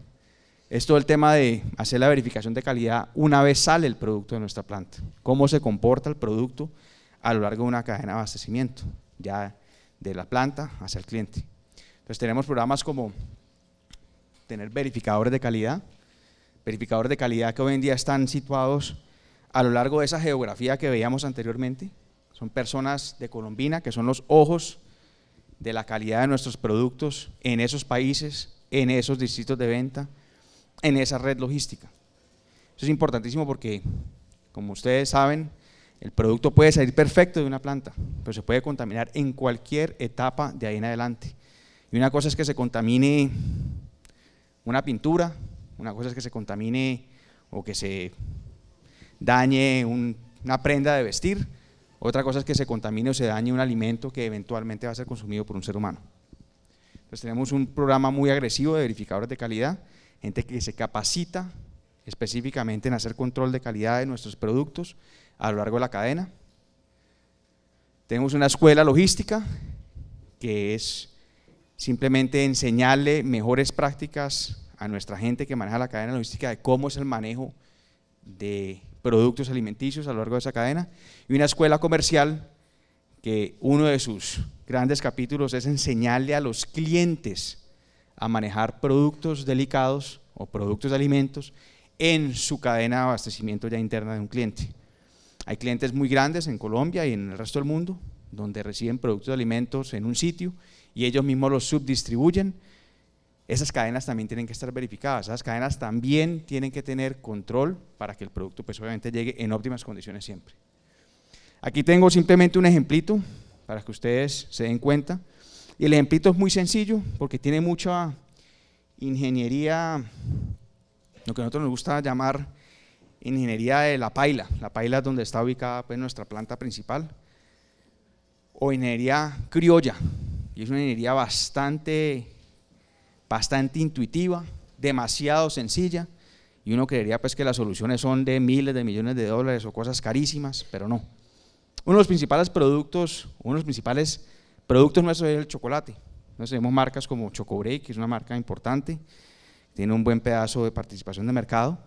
Es todo el tema de hacer la verificación de calidad una vez sale el producto de nuestra planta. Cómo se comporta el producto a lo largo de una cadena de abastecimiento, ya de la planta hacia el cliente. Entonces tenemos programas como tener verificadores de calidad, verificadores de calidad que hoy en día están situados a lo largo de esa geografía que veíamos anteriormente. Son personas de Colombina que son los ojos de la calidad de nuestros productos en esos países, en esos distritos de venta, en esa red logística. Eso es importantísimo porque, como ustedes saben, el producto puede salir perfecto de una planta, pero se puede contaminar en cualquier etapa de ahí en adelante. Y una cosa es que se contamine una pintura, una cosa es que se contamine o que se dañe una prenda de vestir, otra cosa es que se contamine o se dañe un alimento que eventualmente va a ser consumido por un ser humano. Entonces tenemos un programa muy agresivo de verificadores de calidad, gente que se capacita específicamente en hacer control de calidad de nuestros productos a lo largo de la cadena. Tenemos una escuela logística que es simplemente enseñarle mejores prácticas a nuestra gente que maneja la cadena logística de cómo es el manejo de productos alimenticios a lo largo de esa cadena, y una escuela comercial que uno de sus grandes capítulos es enseñarle a los clientes a manejar productos delicados o productos de alimentos en su cadena de abastecimiento ya interna de un cliente. Hay clientes muy grandes en Colombia y en el resto del mundo donde reciben productos de alimentos en un sitio y ellos mismos los subdistribuyen esas cadenas también tienen que estar verificadas, esas cadenas también tienen que tener control para que el producto pues obviamente llegue en óptimas condiciones siempre. Aquí tengo simplemente un ejemplito para que ustedes se den cuenta. Y el ejemplito es muy sencillo porque tiene mucha ingeniería, lo que a nosotros nos gusta llamar ingeniería de la paila. La paila es donde está ubicada pues, nuestra planta principal. O ingeniería criolla. Y es una ingeniería bastante bastante intuitiva, demasiado sencilla, y uno creería pues que las soluciones son de miles de millones de dólares o cosas carísimas, pero no. Uno de los principales productos, uno de los principales productos nuestros es el chocolate. tenemos marcas como Chocobreak, que es una marca importante, tiene un buen pedazo de participación de mercado,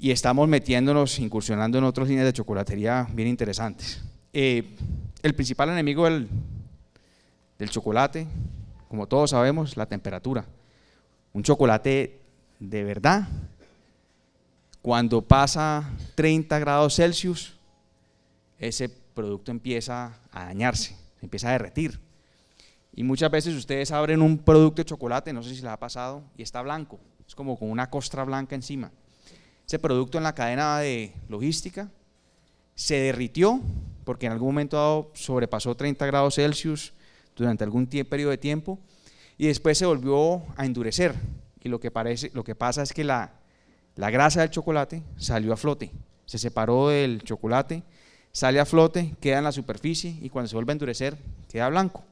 y estamos metiéndonos, incursionando en otros líneas de chocolatería bien interesantes. Eh, el principal enemigo del chocolate como todos sabemos, la temperatura. Un chocolate de verdad, cuando pasa 30 grados Celsius, ese producto empieza a dañarse, empieza a derretir. Y muchas veces ustedes abren un producto de chocolate, no sé si les ha pasado, y está blanco. Es como con una costra blanca encima. Ese producto en la cadena de logística se derritió porque en algún momento sobrepasó 30 grados Celsius, durante algún periodo de tiempo y después se volvió a endurecer. Y lo que, parece, lo que pasa es que la grasa del chocolate salió a flote, se separó del chocolate, sale a flote, queda en la superficie y cuando se vuelve a endurecer queda blanco.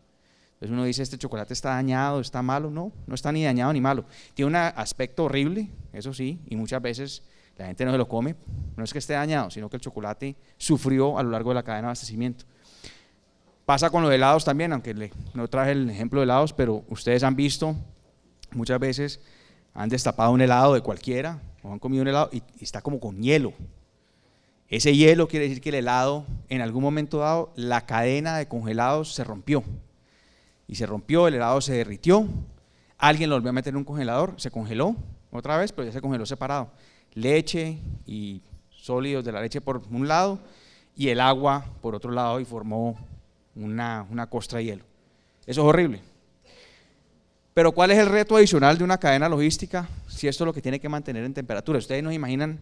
Entonces uno dice, este chocolate está dañado, está malo. No, no está ni dañado ni malo. Tiene un aspecto horrible, eso sí, y muchas veces la gente no se lo come. No es que esté dañado, sino que el chocolate sufrió a lo largo de la cadena de abastecimiento. Pasa con los helados también, aunque no traje el ejemplo de helados, pero ustedes han visto muchas veces, han destapado un helado de cualquiera, o han comido un helado y está como con hielo. Ese hielo quiere decir que el helado, en algún momento dado, la cadena de congelados se rompió. Y se rompió, el helado se derritió, alguien lo volvió a meter en un congelador, se congeló otra vez, pero ya se congeló separado. Leche y sólidos de la leche por un lado y el agua por otro lado y formó una, costra de hielo. Eso es horrible. Pero ¿cuál es el reto adicional de una cadena logística si esto es lo que tiene que mantener en temperatura? Ustedes nos imaginan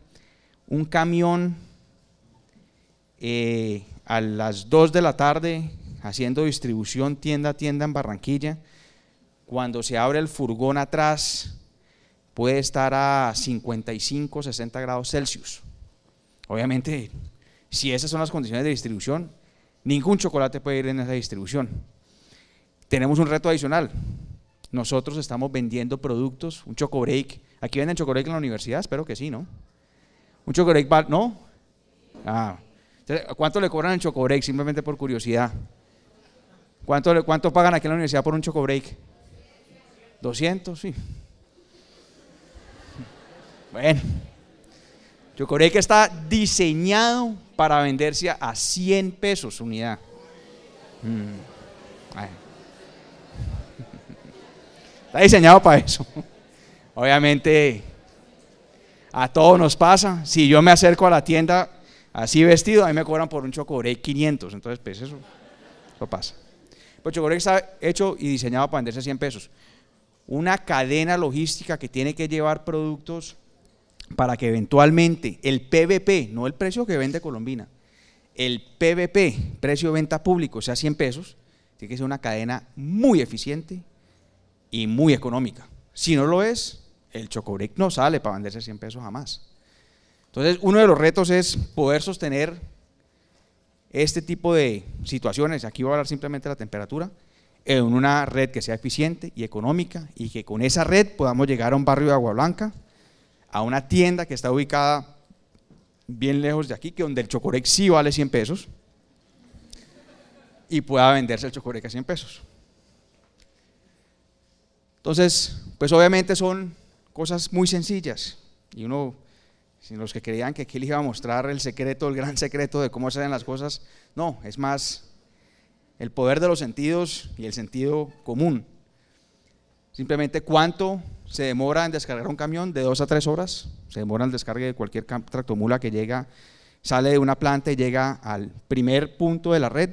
un camión eh, a las 2 de la tarde haciendo distribución tienda a tienda en Barranquilla. Cuando se abre el furgón atrás puede estar a 55, 60 grados Celsius. Obviamente, si esas son las condiciones de distribución, Ningún chocolate puede ir en esa distribución. Tenemos un reto adicional. Nosotros estamos vendiendo productos, un choco break. ¿Aquí venden choco en la universidad? Espero que sí, ¿no? Un choco break, ¿no? Ah. ¿Cuánto le cobran el choco Simplemente por curiosidad. ¿Cuánto, ¿Cuánto pagan aquí en la universidad por un choco break? 200, sí. Bueno, choco está diseñado para venderse a 100 pesos unidad. Mm. Está diseñado para eso. Obviamente, a todos nos pasa. Si yo me acerco a la tienda así vestido, a mí me cobran por un chocoré 500. Entonces, pues eso, lo pasa. Pues chocoré está hecho y diseñado para venderse a 100 pesos. Una cadena logística que tiene que llevar productos para que eventualmente el PVP, no el precio que vende Colombina, el PVP, precio de venta público, sea 100 pesos, tiene que ser una cadena muy eficiente y muy económica. Si no lo es, el Chocobrick no sale para venderse 100 pesos jamás. Entonces, uno de los retos es poder sostener este tipo de situaciones, aquí voy a hablar simplemente de la temperatura, en una red que sea eficiente y económica y que con esa red podamos llegar a un barrio de Agua Blanca a una tienda que está ubicada bien lejos de aquí, que donde el chocorex sí vale 100 pesos y pueda venderse el chocorex a 100 pesos. Entonces, pues obviamente son cosas muy sencillas y uno, los que creían que aquí les iba a mostrar el secreto, el gran secreto de cómo se hacen las cosas, no, es más el poder de los sentidos y el sentido común. Simplemente cuánto se demora en descargar un camión de dos a tres horas, se demora el descargue de cualquier tractomula que llega, sale de una planta y llega al primer punto de la red,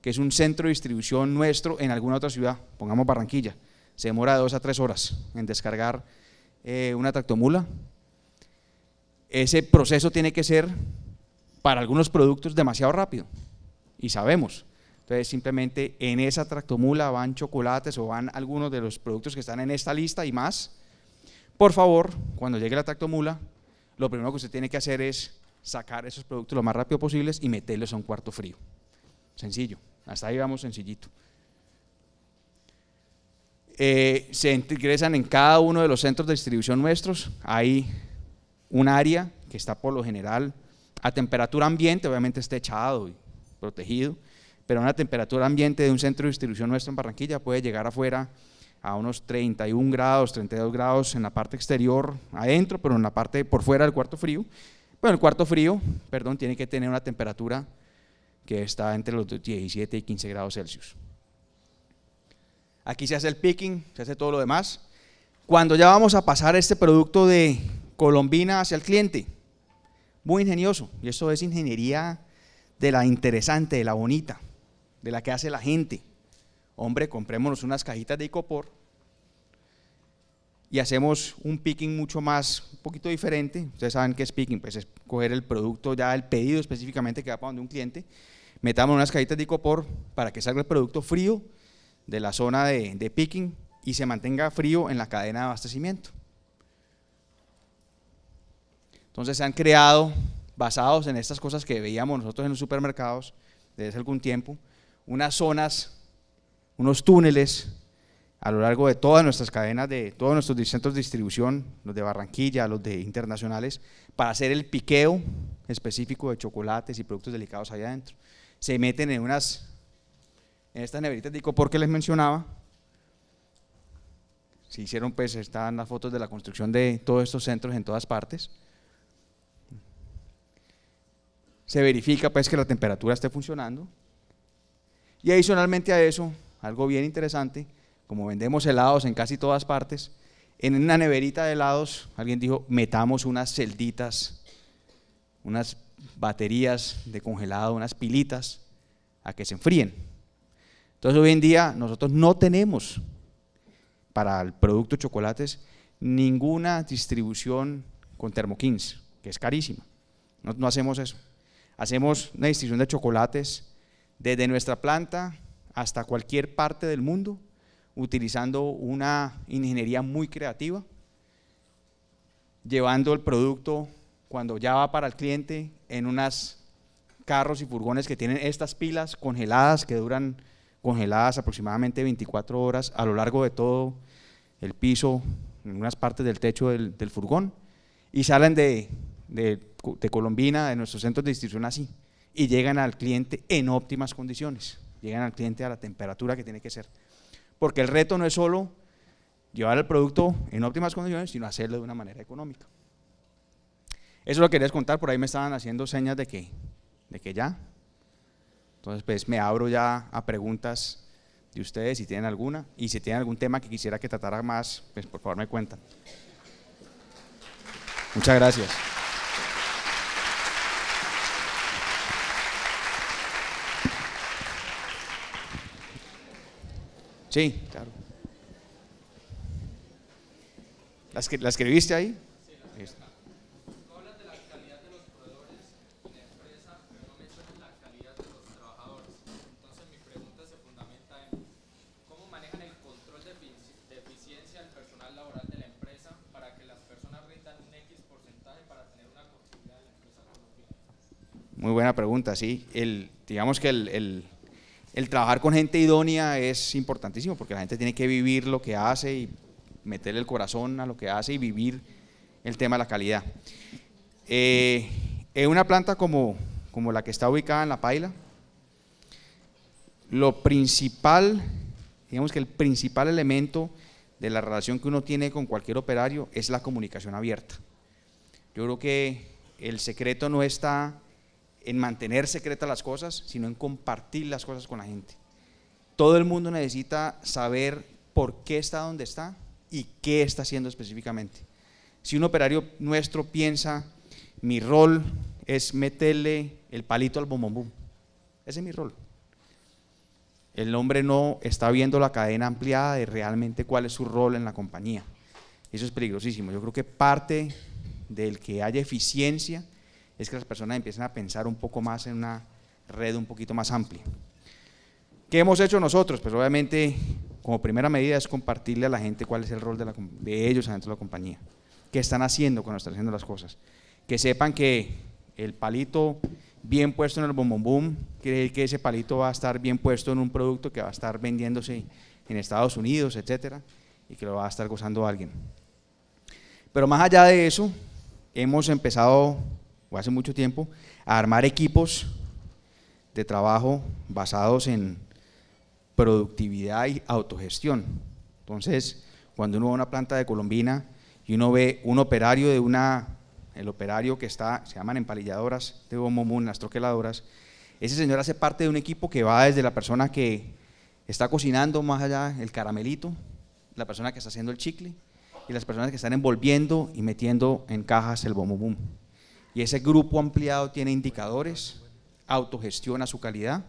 que es un centro de distribución nuestro en alguna otra ciudad, pongamos Barranquilla, se demora de dos a tres horas en descargar eh, una tractomula. Ese proceso tiene que ser para algunos productos demasiado rápido, y sabemos, entonces simplemente en esa tractomula van chocolates o van algunos de los productos que están en esta lista y más. Por favor, cuando llegue la tractomula, lo primero que usted tiene que hacer es sacar esos productos lo más rápido posible y meterlos a un cuarto frío. Sencillo. Hasta ahí vamos sencillito. Eh, se ingresan en cada uno de los centros de distribución nuestros. Hay un área que está por lo general a temperatura ambiente, obviamente está echado y protegido pero una temperatura ambiente de un centro de distribución nuestro en Barranquilla puede llegar afuera a unos 31 grados, 32 grados en la parte exterior, adentro, pero en la parte por fuera del cuarto frío. Bueno, el cuarto frío, perdón, tiene que tener una temperatura que está entre los 17 y 15 grados Celsius. Aquí se hace el picking, se hace todo lo demás. Cuando ya vamos a pasar este producto de colombina hacia el cliente, muy ingenioso, y eso es ingeniería de la interesante, de la bonita de la que hace la gente. Hombre, comprémonos unas cajitas de icopor y hacemos un picking mucho más, un poquito diferente. Ustedes saben qué es picking, pues es coger el producto, ya el pedido específicamente que va para donde un cliente. Metamos unas cajitas de icopor para que salga el producto frío de la zona de, de picking y se mantenga frío en la cadena de abastecimiento. Entonces se han creado, basados en estas cosas que veíamos nosotros en los supermercados desde hace algún tiempo, unas zonas, unos túneles a lo largo de todas nuestras cadenas, de todos nuestros centros de distribución, los de Barranquilla, los de internacionales, para hacer el piqueo específico de chocolates y productos delicados allá adentro. Se meten en unas, en estas neveritas digo porque les mencionaba. Se hicieron, pues, están las fotos de la construcción de todos estos centros en todas partes. Se verifica, pues, que la temperatura esté funcionando y adicionalmente a eso, algo bien interesante, como vendemos helados en casi todas partes, en una neverita de helados alguien dijo, metamos unas celditas, unas baterías de congelado, unas pilitas, a que se enfríen. Entonces hoy en día nosotros no tenemos para el producto chocolates ninguna distribución con termoquins, que es carísima. No, no hacemos eso. Hacemos una distribución de chocolates desde nuestra planta hasta cualquier parte del mundo, utilizando una ingeniería muy creativa, llevando el producto cuando ya va para el cliente en unos carros y furgones que tienen estas pilas congeladas que duran congeladas aproximadamente 24 horas a lo largo de todo el piso, en unas partes del techo del, furgón, y salen de, de, de Colombina, de nuestros centros de distribución así y llegan al cliente en óptimas condiciones, llegan al cliente a la temperatura que tiene que ser. Porque el reto no es solo llevar el producto en óptimas condiciones, sino hacerlo de una manera económica. Eso lo quería contar, por ahí me estaban haciendo señas de que, de que ya. Entonces, pues me abro ya a preguntas de ustedes si tienen alguna y si tienen algún tema que quisiera que tratara más, pues por favor me cuentan. Muchas gracias. Sí, claro. ¿La escribiste ahí? Sí, la escribiste ahí. Tú hablas de la calidad de los proveedores y la empresa, pero no de la calidad de los trabajadores. Entonces mi pregunta se fundamenta en cómo manejan el control de eficiencia del personal laboral de la empresa para que las personas rindan un X porcentaje para tener una continuidad de la empresa. Muy buena pregunta, sí. Digamos que el el trabajar con gente idónea es importantísimo porque la gente tiene que vivir lo que hace y meterle el corazón a lo que hace y vivir el tema de la calidad. en eh, una planta como, como la que está ubicada en La Paila, lo principal, digamos que el principal elemento de la relación que uno tiene con cualquier operario es la comunicación abierta. Yo creo que el secreto no está en mantener secretas las cosas, sino en compartir las cosas con la gente. Todo el mundo necesita saber por qué está donde está y qué está haciendo específicamente. Si un operario nuestro piensa, mi rol es meterle el palito al bombombum, ese es mi rol. El hombre no está viendo la cadena ampliada de realmente cuál es su rol en la compañía. Eso es peligrosísimo. Yo creo que parte del que haya eficiencia es que las personas empiecen a pensar un poco más en una red un poquito más amplia. ¿Qué hemos hecho nosotros? Pues obviamente, como primera medida es compartirle a la gente cuál es el rol de, ellos adentro de la compañía, qué están haciendo cuando están haciendo las cosas, que sepan que el palito bien puesto en el boom boom boom, que ese palito va a estar bien puesto en un producto que va a estar vendiéndose en Estados Unidos, etcétera, y que lo va a estar gozando alguien. Pero más allá de eso, hemos empezado hace mucho tiempo, a armar equipos de trabajo basados en productividad y autogestión. Entonces, cuando uno va a una planta de Colombina y uno ve un operario de una, el operario que está, se llaman empalilladoras de Bomomún, las troqueladoras, ese señor hace parte de un equipo que va desde la persona que está cocinando más allá el caramelito, la persona que está haciendo el chicle y las personas que están envolviendo y metiendo en cajas el bomomum. Y ese grupo ampliado tiene indicadores, autogestiona su calidad,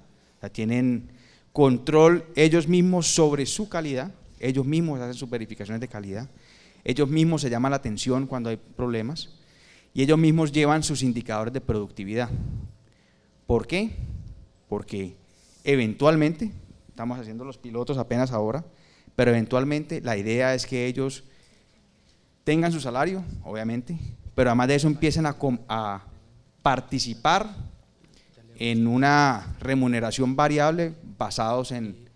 tienen control ellos mismos sobre su calidad, ellos mismos hacen sus verificaciones de calidad, ellos mismos se llaman la atención cuando hay problemas y ellos mismos llevan sus indicadores de productividad. ¿Por qué? Porque eventualmente, estamos haciendo los pilotos apenas ahora, pero eventualmente la idea es que ellos tengan su salario, obviamente, pero además de eso empiecen a, participar en una remuneración variable basados en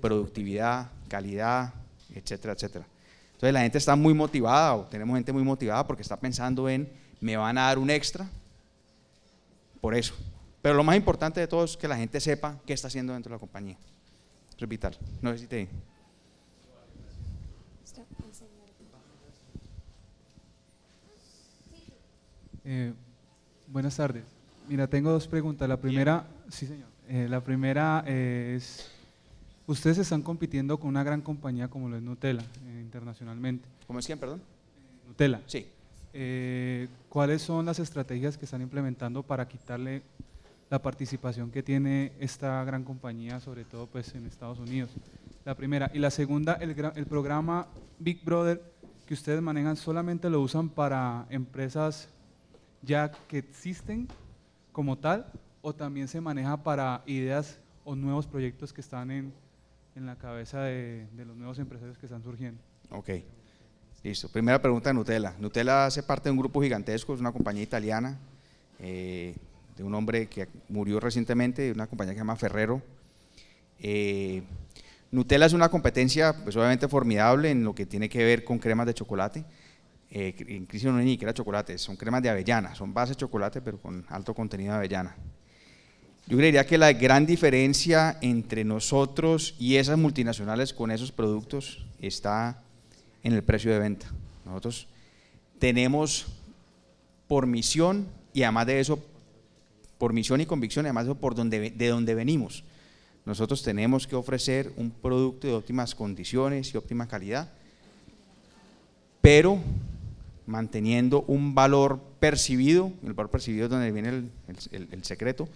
productividad, calidad, etcétera, etcétera. Entonces la gente está muy motivada o tenemos gente muy motivada porque está pensando en me van a dar un extra por eso. Pero lo más importante de todo es que la gente sepa qué está haciendo dentro de la compañía. Repital, No sé Eh, buenas tardes. Mira, tengo dos preguntas. La primera, sí señor, eh, la primera eh, es, ustedes están compitiendo con una gran compañía como lo es Nutella internacionalmente. ¿Cómo es perdón? Nutella. Sí. ¿Cuáles son las estrategias que están implementando para quitarle la participación que tiene esta gran compañía, sobre todo pues en Estados Unidos? La primera. Y la segunda, el, el programa Big Brother que ustedes manejan solamente lo usan para empresas ya que existen como tal o también se maneja para ideas o nuevos proyectos que están en, en la cabeza de, de, los nuevos empresarios que están surgiendo. Ok, listo. Primera pregunta de Nutella. Nutella hace parte de un grupo gigantesco, es una compañía italiana, eh, de un hombre que murió recientemente, de una compañía que se llama Ferrero. Eh, Nutella es una competencia, pues obviamente formidable en lo que tiene que ver con cremas de chocolate eh, no ni chocolate, son cremas de avellana, son bases de chocolate pero con alto contenido de avellana. Yo diría que la gran diferencia entre nosotros y esas multinacionales con esos productos está en el precio de venta. Nosotros tenemos por misión y además de eso, por misión y convicción, además de eso, por donde, de donde venimos. Nosotros tenemos que ofrecer un producto de óptimas condiciones y óptima calidad, pero manteniendo un valor percibido, el valor percibido es donde viene el, secreto,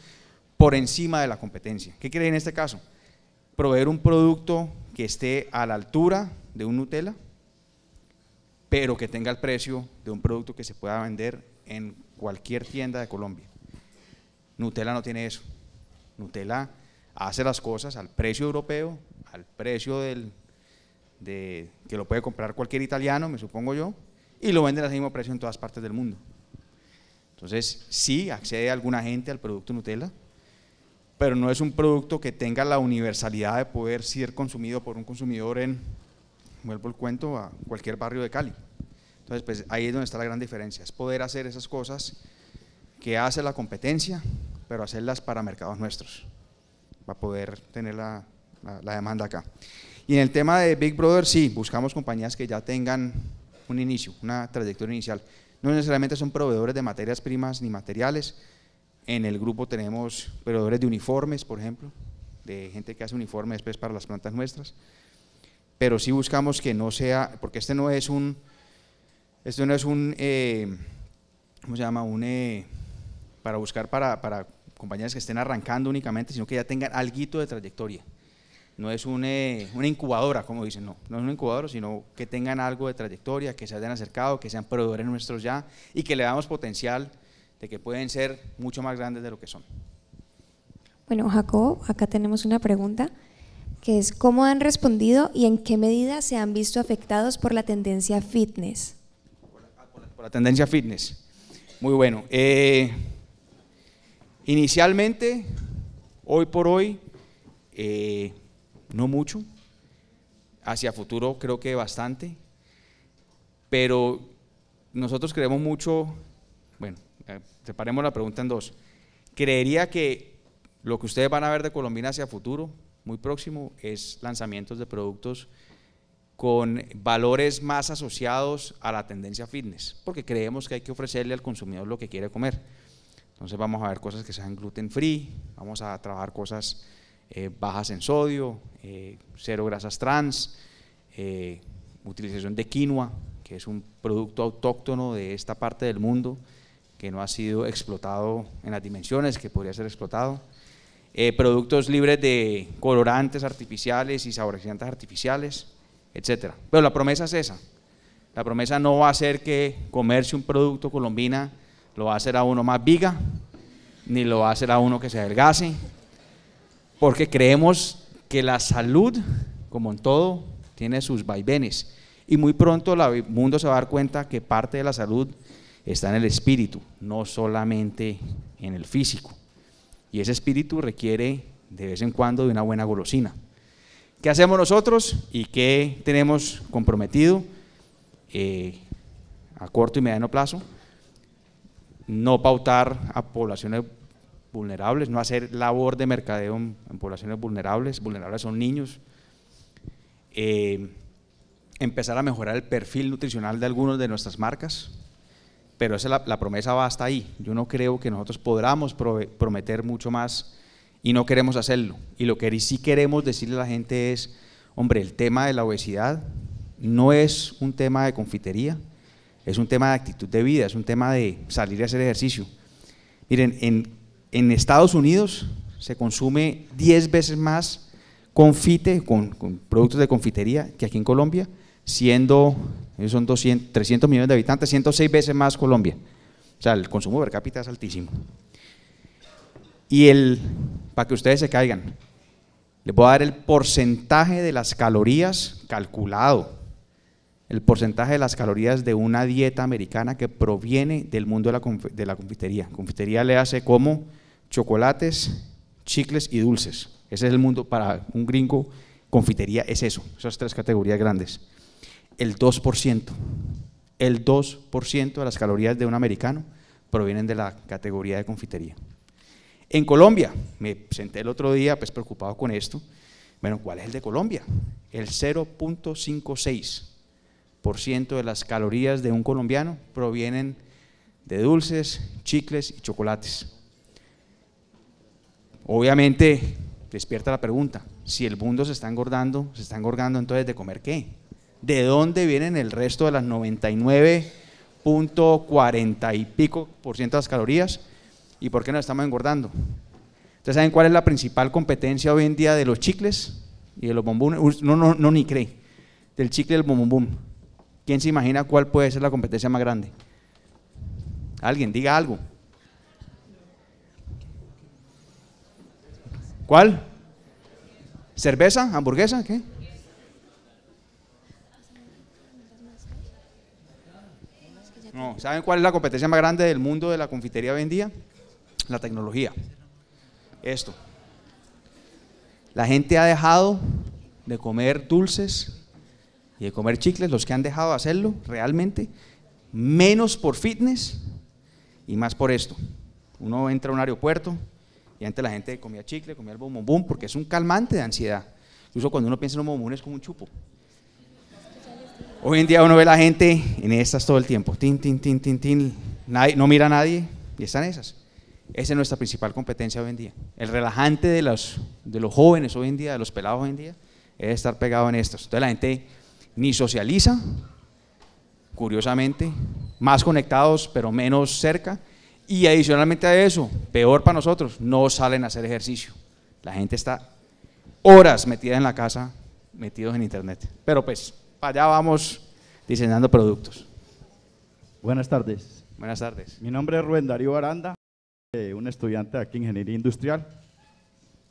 por encima de la competencia. ¿Qué quiere en este caso? Proveer un producto que esté a la altura de un Nutella, pero que tenga el precio de un producto que se pueda vender en cualquier tienda de Colombia. Nutella no tiene eso. Nutella hace las cosas al precio europeo, al precio del, de, que lo puede comprar cualquier italiano, me supongo yo, y lo venden al mismo precio en todas partes del mundo. Entonces, sí, accede alguna gente al producto Nutella, pero no es un producto que tenga la universalidad de poder ser consumido por un consumidor en, vuelvo el cuento, a cualquier barrio de Cali. Entonces, pues ahí es donde está la gran diferencia, es poder hacer esas cosas que hace la competencia, pero hacerlas para mercados nuestros, para poder tener la, la, la demanda acá. Y en el tema de Big Brother, sí, buscamos compañías que ya tengan un inicio, una trayectoria inicial. No necesariamente son proveedores de materias primas ni materiales. En el grupo tenemos proveedores de uniformes, por ejemplo, de gente que hace uniformes después pues, para las plantas nuestras. Pero sí buscamos que no sea, porque este no es un, este no es un, eh, ¿cómo se llama? Un, eh, para buscar para, para compañías que estén arrancando únicamente, sino que ya tengan algo de trayectoria no es eh, una incubadora, como dicen, no, no es una incubadora, sino que tengan algo de trayectoria, que se hayan acercado, que sean proveedores nuestros ya y que le damos potencial de que pueden ser mucho más grandes de lo que son. Bueno, Jacob, acá tenemos una pregunta que es cómo han respondido y en qué medida se han visto afectados por la tendencia fitness. Por la, tendencia fitness. Muy bueno. Eh, inicialmente, hoy por hoy, eh, no mucho, hacia futuro creo que bastante, pero nosotros creemos mucho, bueno, eh, separemos la pregunta en dos, creería que lo que ustedes van a ver de Colombia hacia futuro, muy próximo, es lanzamientos de productos con valores más asociados a la tendencia fitness, porque creemos que hay que ofrecerle al consumidor lo que quiere comer. Entonces vamos a ver cosas que sean gluten free, vamos a trabajar cosas eh, bajas en sodio, eh, cero grasas trans, eh, utilización de quinoa, que es un producto autóctono de esta parte del mundo que no ha sido explotado en las dimensiones que podría ser explotado. Eh, productos libres de colorantes artificiales y saborizantes artificiales, etc. Pero la promesa es esa. La promesa no va a ser que comerse un producto colombina lo va a hacer a uno más viga, ni lo va a hacer a uno que se adelgase, porque creemos que la salud, como en todo, tiene sus vaivenes. Y muy pronto el mundo se va a dar cuenta que parte de la salud está en el espíritu, no solamente en el físico. Y ese espíritu requiere de vez en cuando de una buena golosina. ¿Qué hacemos nosotros y qué tenemos comprometido eh, a corto y mediano plazo? No pautar a poblaciones vulnerables, no hacer labor de mercadeo en, poblaciones vulnerables, vulnerables son niños, eh, empezar a mejorar el perfil nutricional de algunas de nuestras marcas, pero esa, la, promesa va hasta ahí. Yo no creo que nosotros podamos prometer mucho más y no queremos hacerlo. Y lo que sí queremos decirle a la gente es, hombre, el tema de la obesidad no es un tema de confitería, es un tema de actitud de vida, es un tema de salir a hacer ejercicio. Miren, en en Estados Unidos se consume 10 veces más confite, con, productos de confitería, que aquí en Colombia, siendo, son 300 millones de habitantes, 106 veces más Colombia. O sea, el consumo per cápita es altísimo. Y el, para que ustedes se caigan, les voy a dar el porcentaje de las calorías calculado, el porcentaje de las calorías de una dieta americana que proviene del mundo de la, de la confitería. Confitería le hace como chocolates, chicles y dulces. Ese es el mundo para un gringo. Confitería es eso, esas tres categorías grandes. El 2%, el 2% de las calorías de un americano provienen de la categoría de confitería. En Colombia, me senté el otro día pues preocupado con esto, bueno, ¿cuál es el de Colombia? El 0.56% de las calorías de un colombiano provienen de dulces, chicles y chocolates. Obviamente despierta la pregunta, si el mundo se está engordando, se está engordando entonces de comer qué? ¿De dónde vienen el resto de las 99.40 y pico por ciento de las calorías? ¿Y por qué nos estamos engordando? ¿Ustedes saben cuál es la principal competencia hoy en día de los chicles y de los bombones? No, no, no, ni cree. Del chicle y del bombón, ¿Quién se imagina cuál puede ser la competencia más grande? Alguien, diga algo. ¿Cuál? ¿Cerveza? ¿Hamburguesa? ¿Qué? No, ¿saben cuál es la competencia más grande del mundo de la confitería vendía? La tecnología. Esto. La gente ha dejado de comer dulces y de comer chicles, los que han dejado de hacerlo realmente, menos por fitness y más por esto. Uno entra a un aeropuerto, y antes la gente comía chicle, comía el boom porque es un calmante de ansiedad. Incluso cuando uno piensa en un es como un chupo. Hoy en día uno ve a la gente en estas todo el tiempo. Tin, tin, tin, tin, tin. no mira a nadie y están esas. Esa es nuestra principal competencia hoy en día. El relajante de los, jóvenes hoy en día, de los pelados hoy en día, es estar pegado en estas. Entonces la gente ni socializa, curiosamente, más conectados pero menos cerca, y adicionalmente a eso, peor para nosotros, no salen a hacer ejercicio. La gente está horas metida en la casa, metidos en internet. Pero pues, allá vamos diseñando productos. Buenas tardes. Buenas tardes. Mi nombre es Rubén Darío Aranda, eh, un estudiante aquí en Ingeniería Industrial.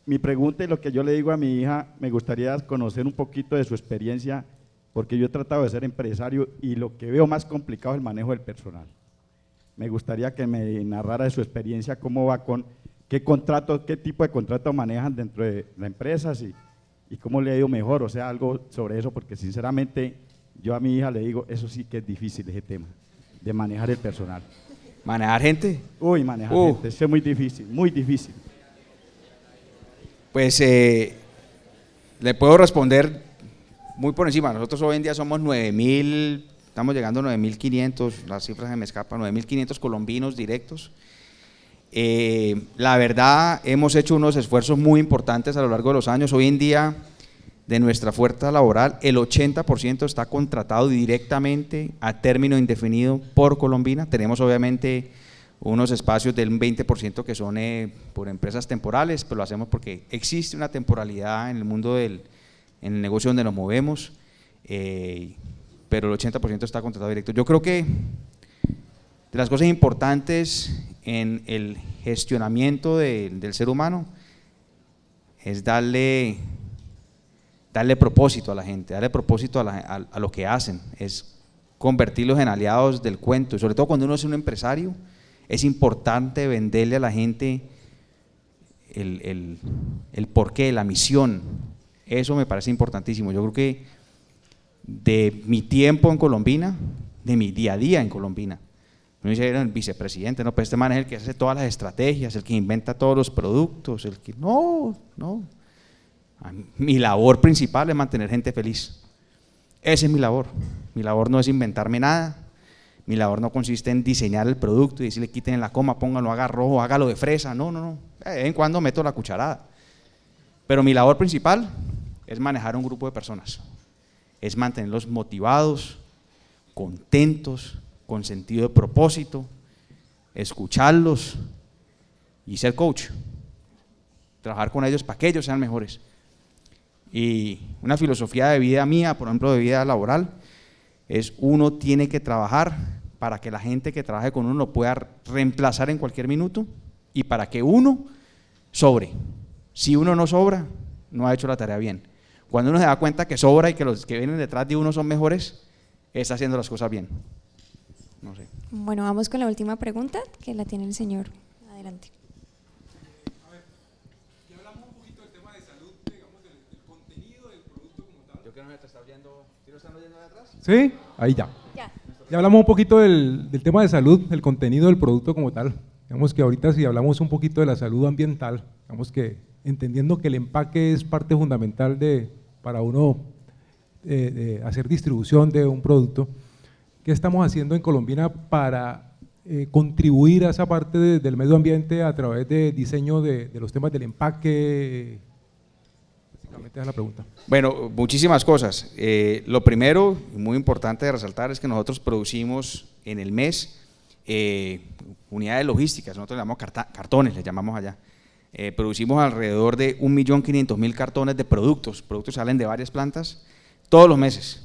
Mi pregunta y lo que yo le digo a mi hija, me gustaría conocer un poquito de su experiencia, porque yo he tratado de ser empresario y lo que veo más complicado es el manejo del personal me gustaría que me narrara de su experiencia cómo va con, qué contrato, qué tipo de contrato manejan dentro de la empresa y, y cómo le ha ido mejor, o sea, algo sobre eso, porque sinceramente yo a mi hija le digo, eso sí que es difícil ese tema, de manejar el personal. ¿Manejar gente? Uy, manejar gente, eso es muy difícil, muy difícil. Pues eh, le puedo responder muy por encima. Nosotros hoy en día somos 9 mil Estamos llegando a 9.500, las cifras se me escapan, 9.500 colombinos directos. Eh, la verdad, hemos hecho unos esfuerzos muy importantes a lo largo de los años. Hoy en día, de nuestra fuerza laboral, el 80% está contratado directamente a término indefinido por Colombina. Tenemos obviamente unos espacios del 20% que son eh, por empresas temporales, pero lo hacemos porque existe una temporalidad en el mundo del en el negocio donde nos movemos. Eh, pero el 80% está contratado directo. Yo creo que de las cosas importantes en el gestionamiento del ser humano es darle, darle propósito a la gente, darle propósito a, lo que hacen, es convertirlos en aliados del cuento. sobre todo cuando uno es un empresario, es importante venderle a la gente el, el porqué, la misión. Eso me parece importantísimo. Yo creo que de mi tiempo en Colombina, de mi día a día en Colombina. Me dice, el vicepresidente, no, pues este es el que hace todas las estrategias, el que inventa todos los productos, el que... No, no. Mi labor principal es mantener gente feliz. Esa es mi labor. Mi labor no es inventarme nada. Mi labor no consiste en diseñar el producto y decirle quiten la coma, pónganlo, haga rojo, hágalo de fresa. No, no, no. De vez en cuando meto la cucharada. Pero mi labor principal es manejar un grupo de personas es mantenerlos motivados, contentos, con sentido de propósito, escucharlos y ser coach. Trabajar con ellos para que ellos sean mejores. Y una filosofía de vida mía, por ejemplo, de vida laboral, es uno tiene que trabajar para que la gente que trabaje con uno lo pueda reemplazar en cualquier minuto y para que uno sobre. Si uno no sobra, no ha hecho la tarea bien. Cuando uno se da cuenta que sobra y que los que vienen detrás de uno son mejores, está haciendo las cosas bien. Bueno, vamos con la última pregunta que la tiene el señor. Adelante. ¿Sí? Ahí ya. ya. Ya, hablamos un poquito del, del tema de salud, el contenido del producto como tal. Digamos que ahorita si hablamos un poquito de la salud ambiental, digamos que entendiendo que el empaque es parte fundamental de, para uno eh, hacer distribución de un producto. ¿Qué estamos haciendo en Colombia para eh, contribuir a esa parte del medio ambiente a través de diseño de, los temas del empaque? Básicamente es la pregunta. Bueno, muchísimas cosas. Eh, lo primero, muy importante de resaltar, es que nosotros producimos en el mes unidades logísticas, nosotros le llamamos cartones, le llamamos allá. Eh, producimos alrededor de 1.500.000 cartones de productos. Productos salen de varias plantas todos los meses.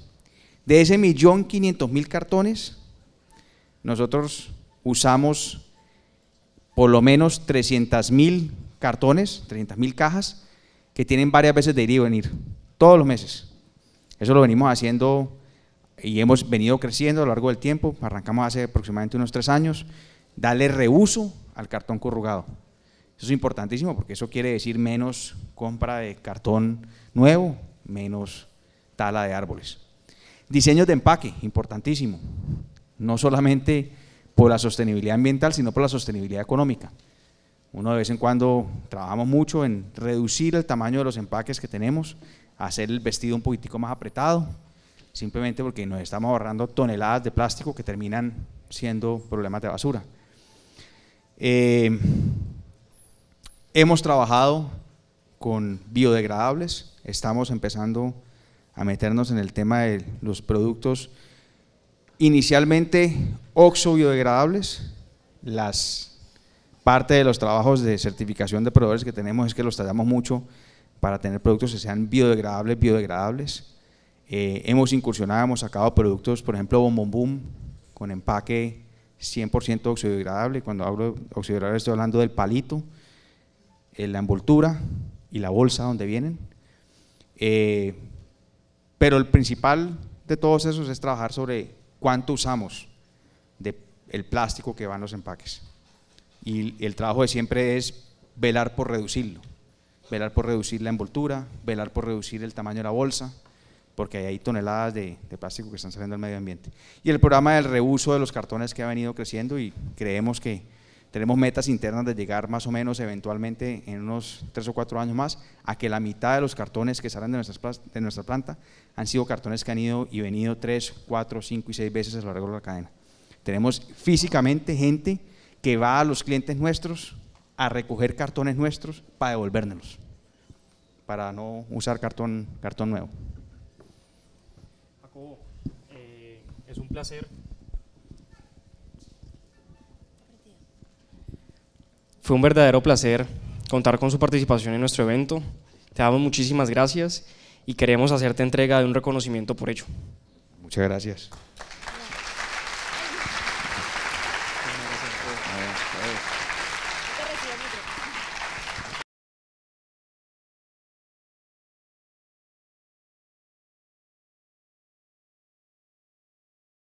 De ese 1.500.000 cartones, nosotros usamos por lo menos 300.000 cartones, 300.000 cajas, que tienen varias veces de ir y venir, todos los meses. Eso lo venimos haciendo y hemos venido creciendo a lo largo del tiempo. Arrancamos hace aproximadamente unos tres años. Darle reuso al cartón corrugado. Eso es importantísimo porque eso quiere decir menos compra de cartón nuevo, menos tala de árboles. Diseños de empaque, importantísimo. No solamente por la sostenibilidad ambiental, sino por la sostenibilidad económica. Uno de vez en cuando trabajamos mucho en reducir el tamaño de los empaques que tenemos, hacer el vestido un poquitico más apretado, simplemente porque nos estamos ahorrando toneladas de plástico que terminan siendo problemas de basura. Eh, Hemos trabajado con biodegradables, estamos empezando a meternos en el tema de los productos inicialmente oxo biodegradables, las parte de los trabajos de certificación de proveedores que tenemos es que los tallamos mucho para tener productos que sean biodegradables, biodegradables. Eh, hemos incursionado, hemos sacado productos, por ejemplo, Bombom Boom, con empaque 100% oxidegradable Cuando hablo de estoy hablando del palito, eh, la envoltura y la bolsa donde vienen. Eh, pero el principal de todos esos es trabajar sobre cuánto usamos de el plástico que van los empaques. Y el trabajo de siempre es velar por reducirlo, velar por reducir la envoltura, velar por reducir el tamaño de la bolsa, porque hay toneladas de, de plástico que están saliendo al medio ambiente. Y el programa del reuso de los cartones que ha venido creciendo y creemos que tenemos metas internas de llegar más o menos eventualmente en unos tres o cuatro años más a que la mitad de los cartones que salen de, nuestras, de nuestra planta han sido cartones que han ido y venido tres, cuatro, cinco y seis veces a lo largo de la cadena. Tenemos físicamente gente que va a los clientes nuestros a recoger cartones nuestros para devolvérnoslos, para no usar cartón, cartón nuevo. Eh, es un placer Fue un verdadero placer contar con su participación en nuestro evento. Te damos muchísimas gracias y queremos hacerte entrega de un reconocimiento por ello. Muchas gracias.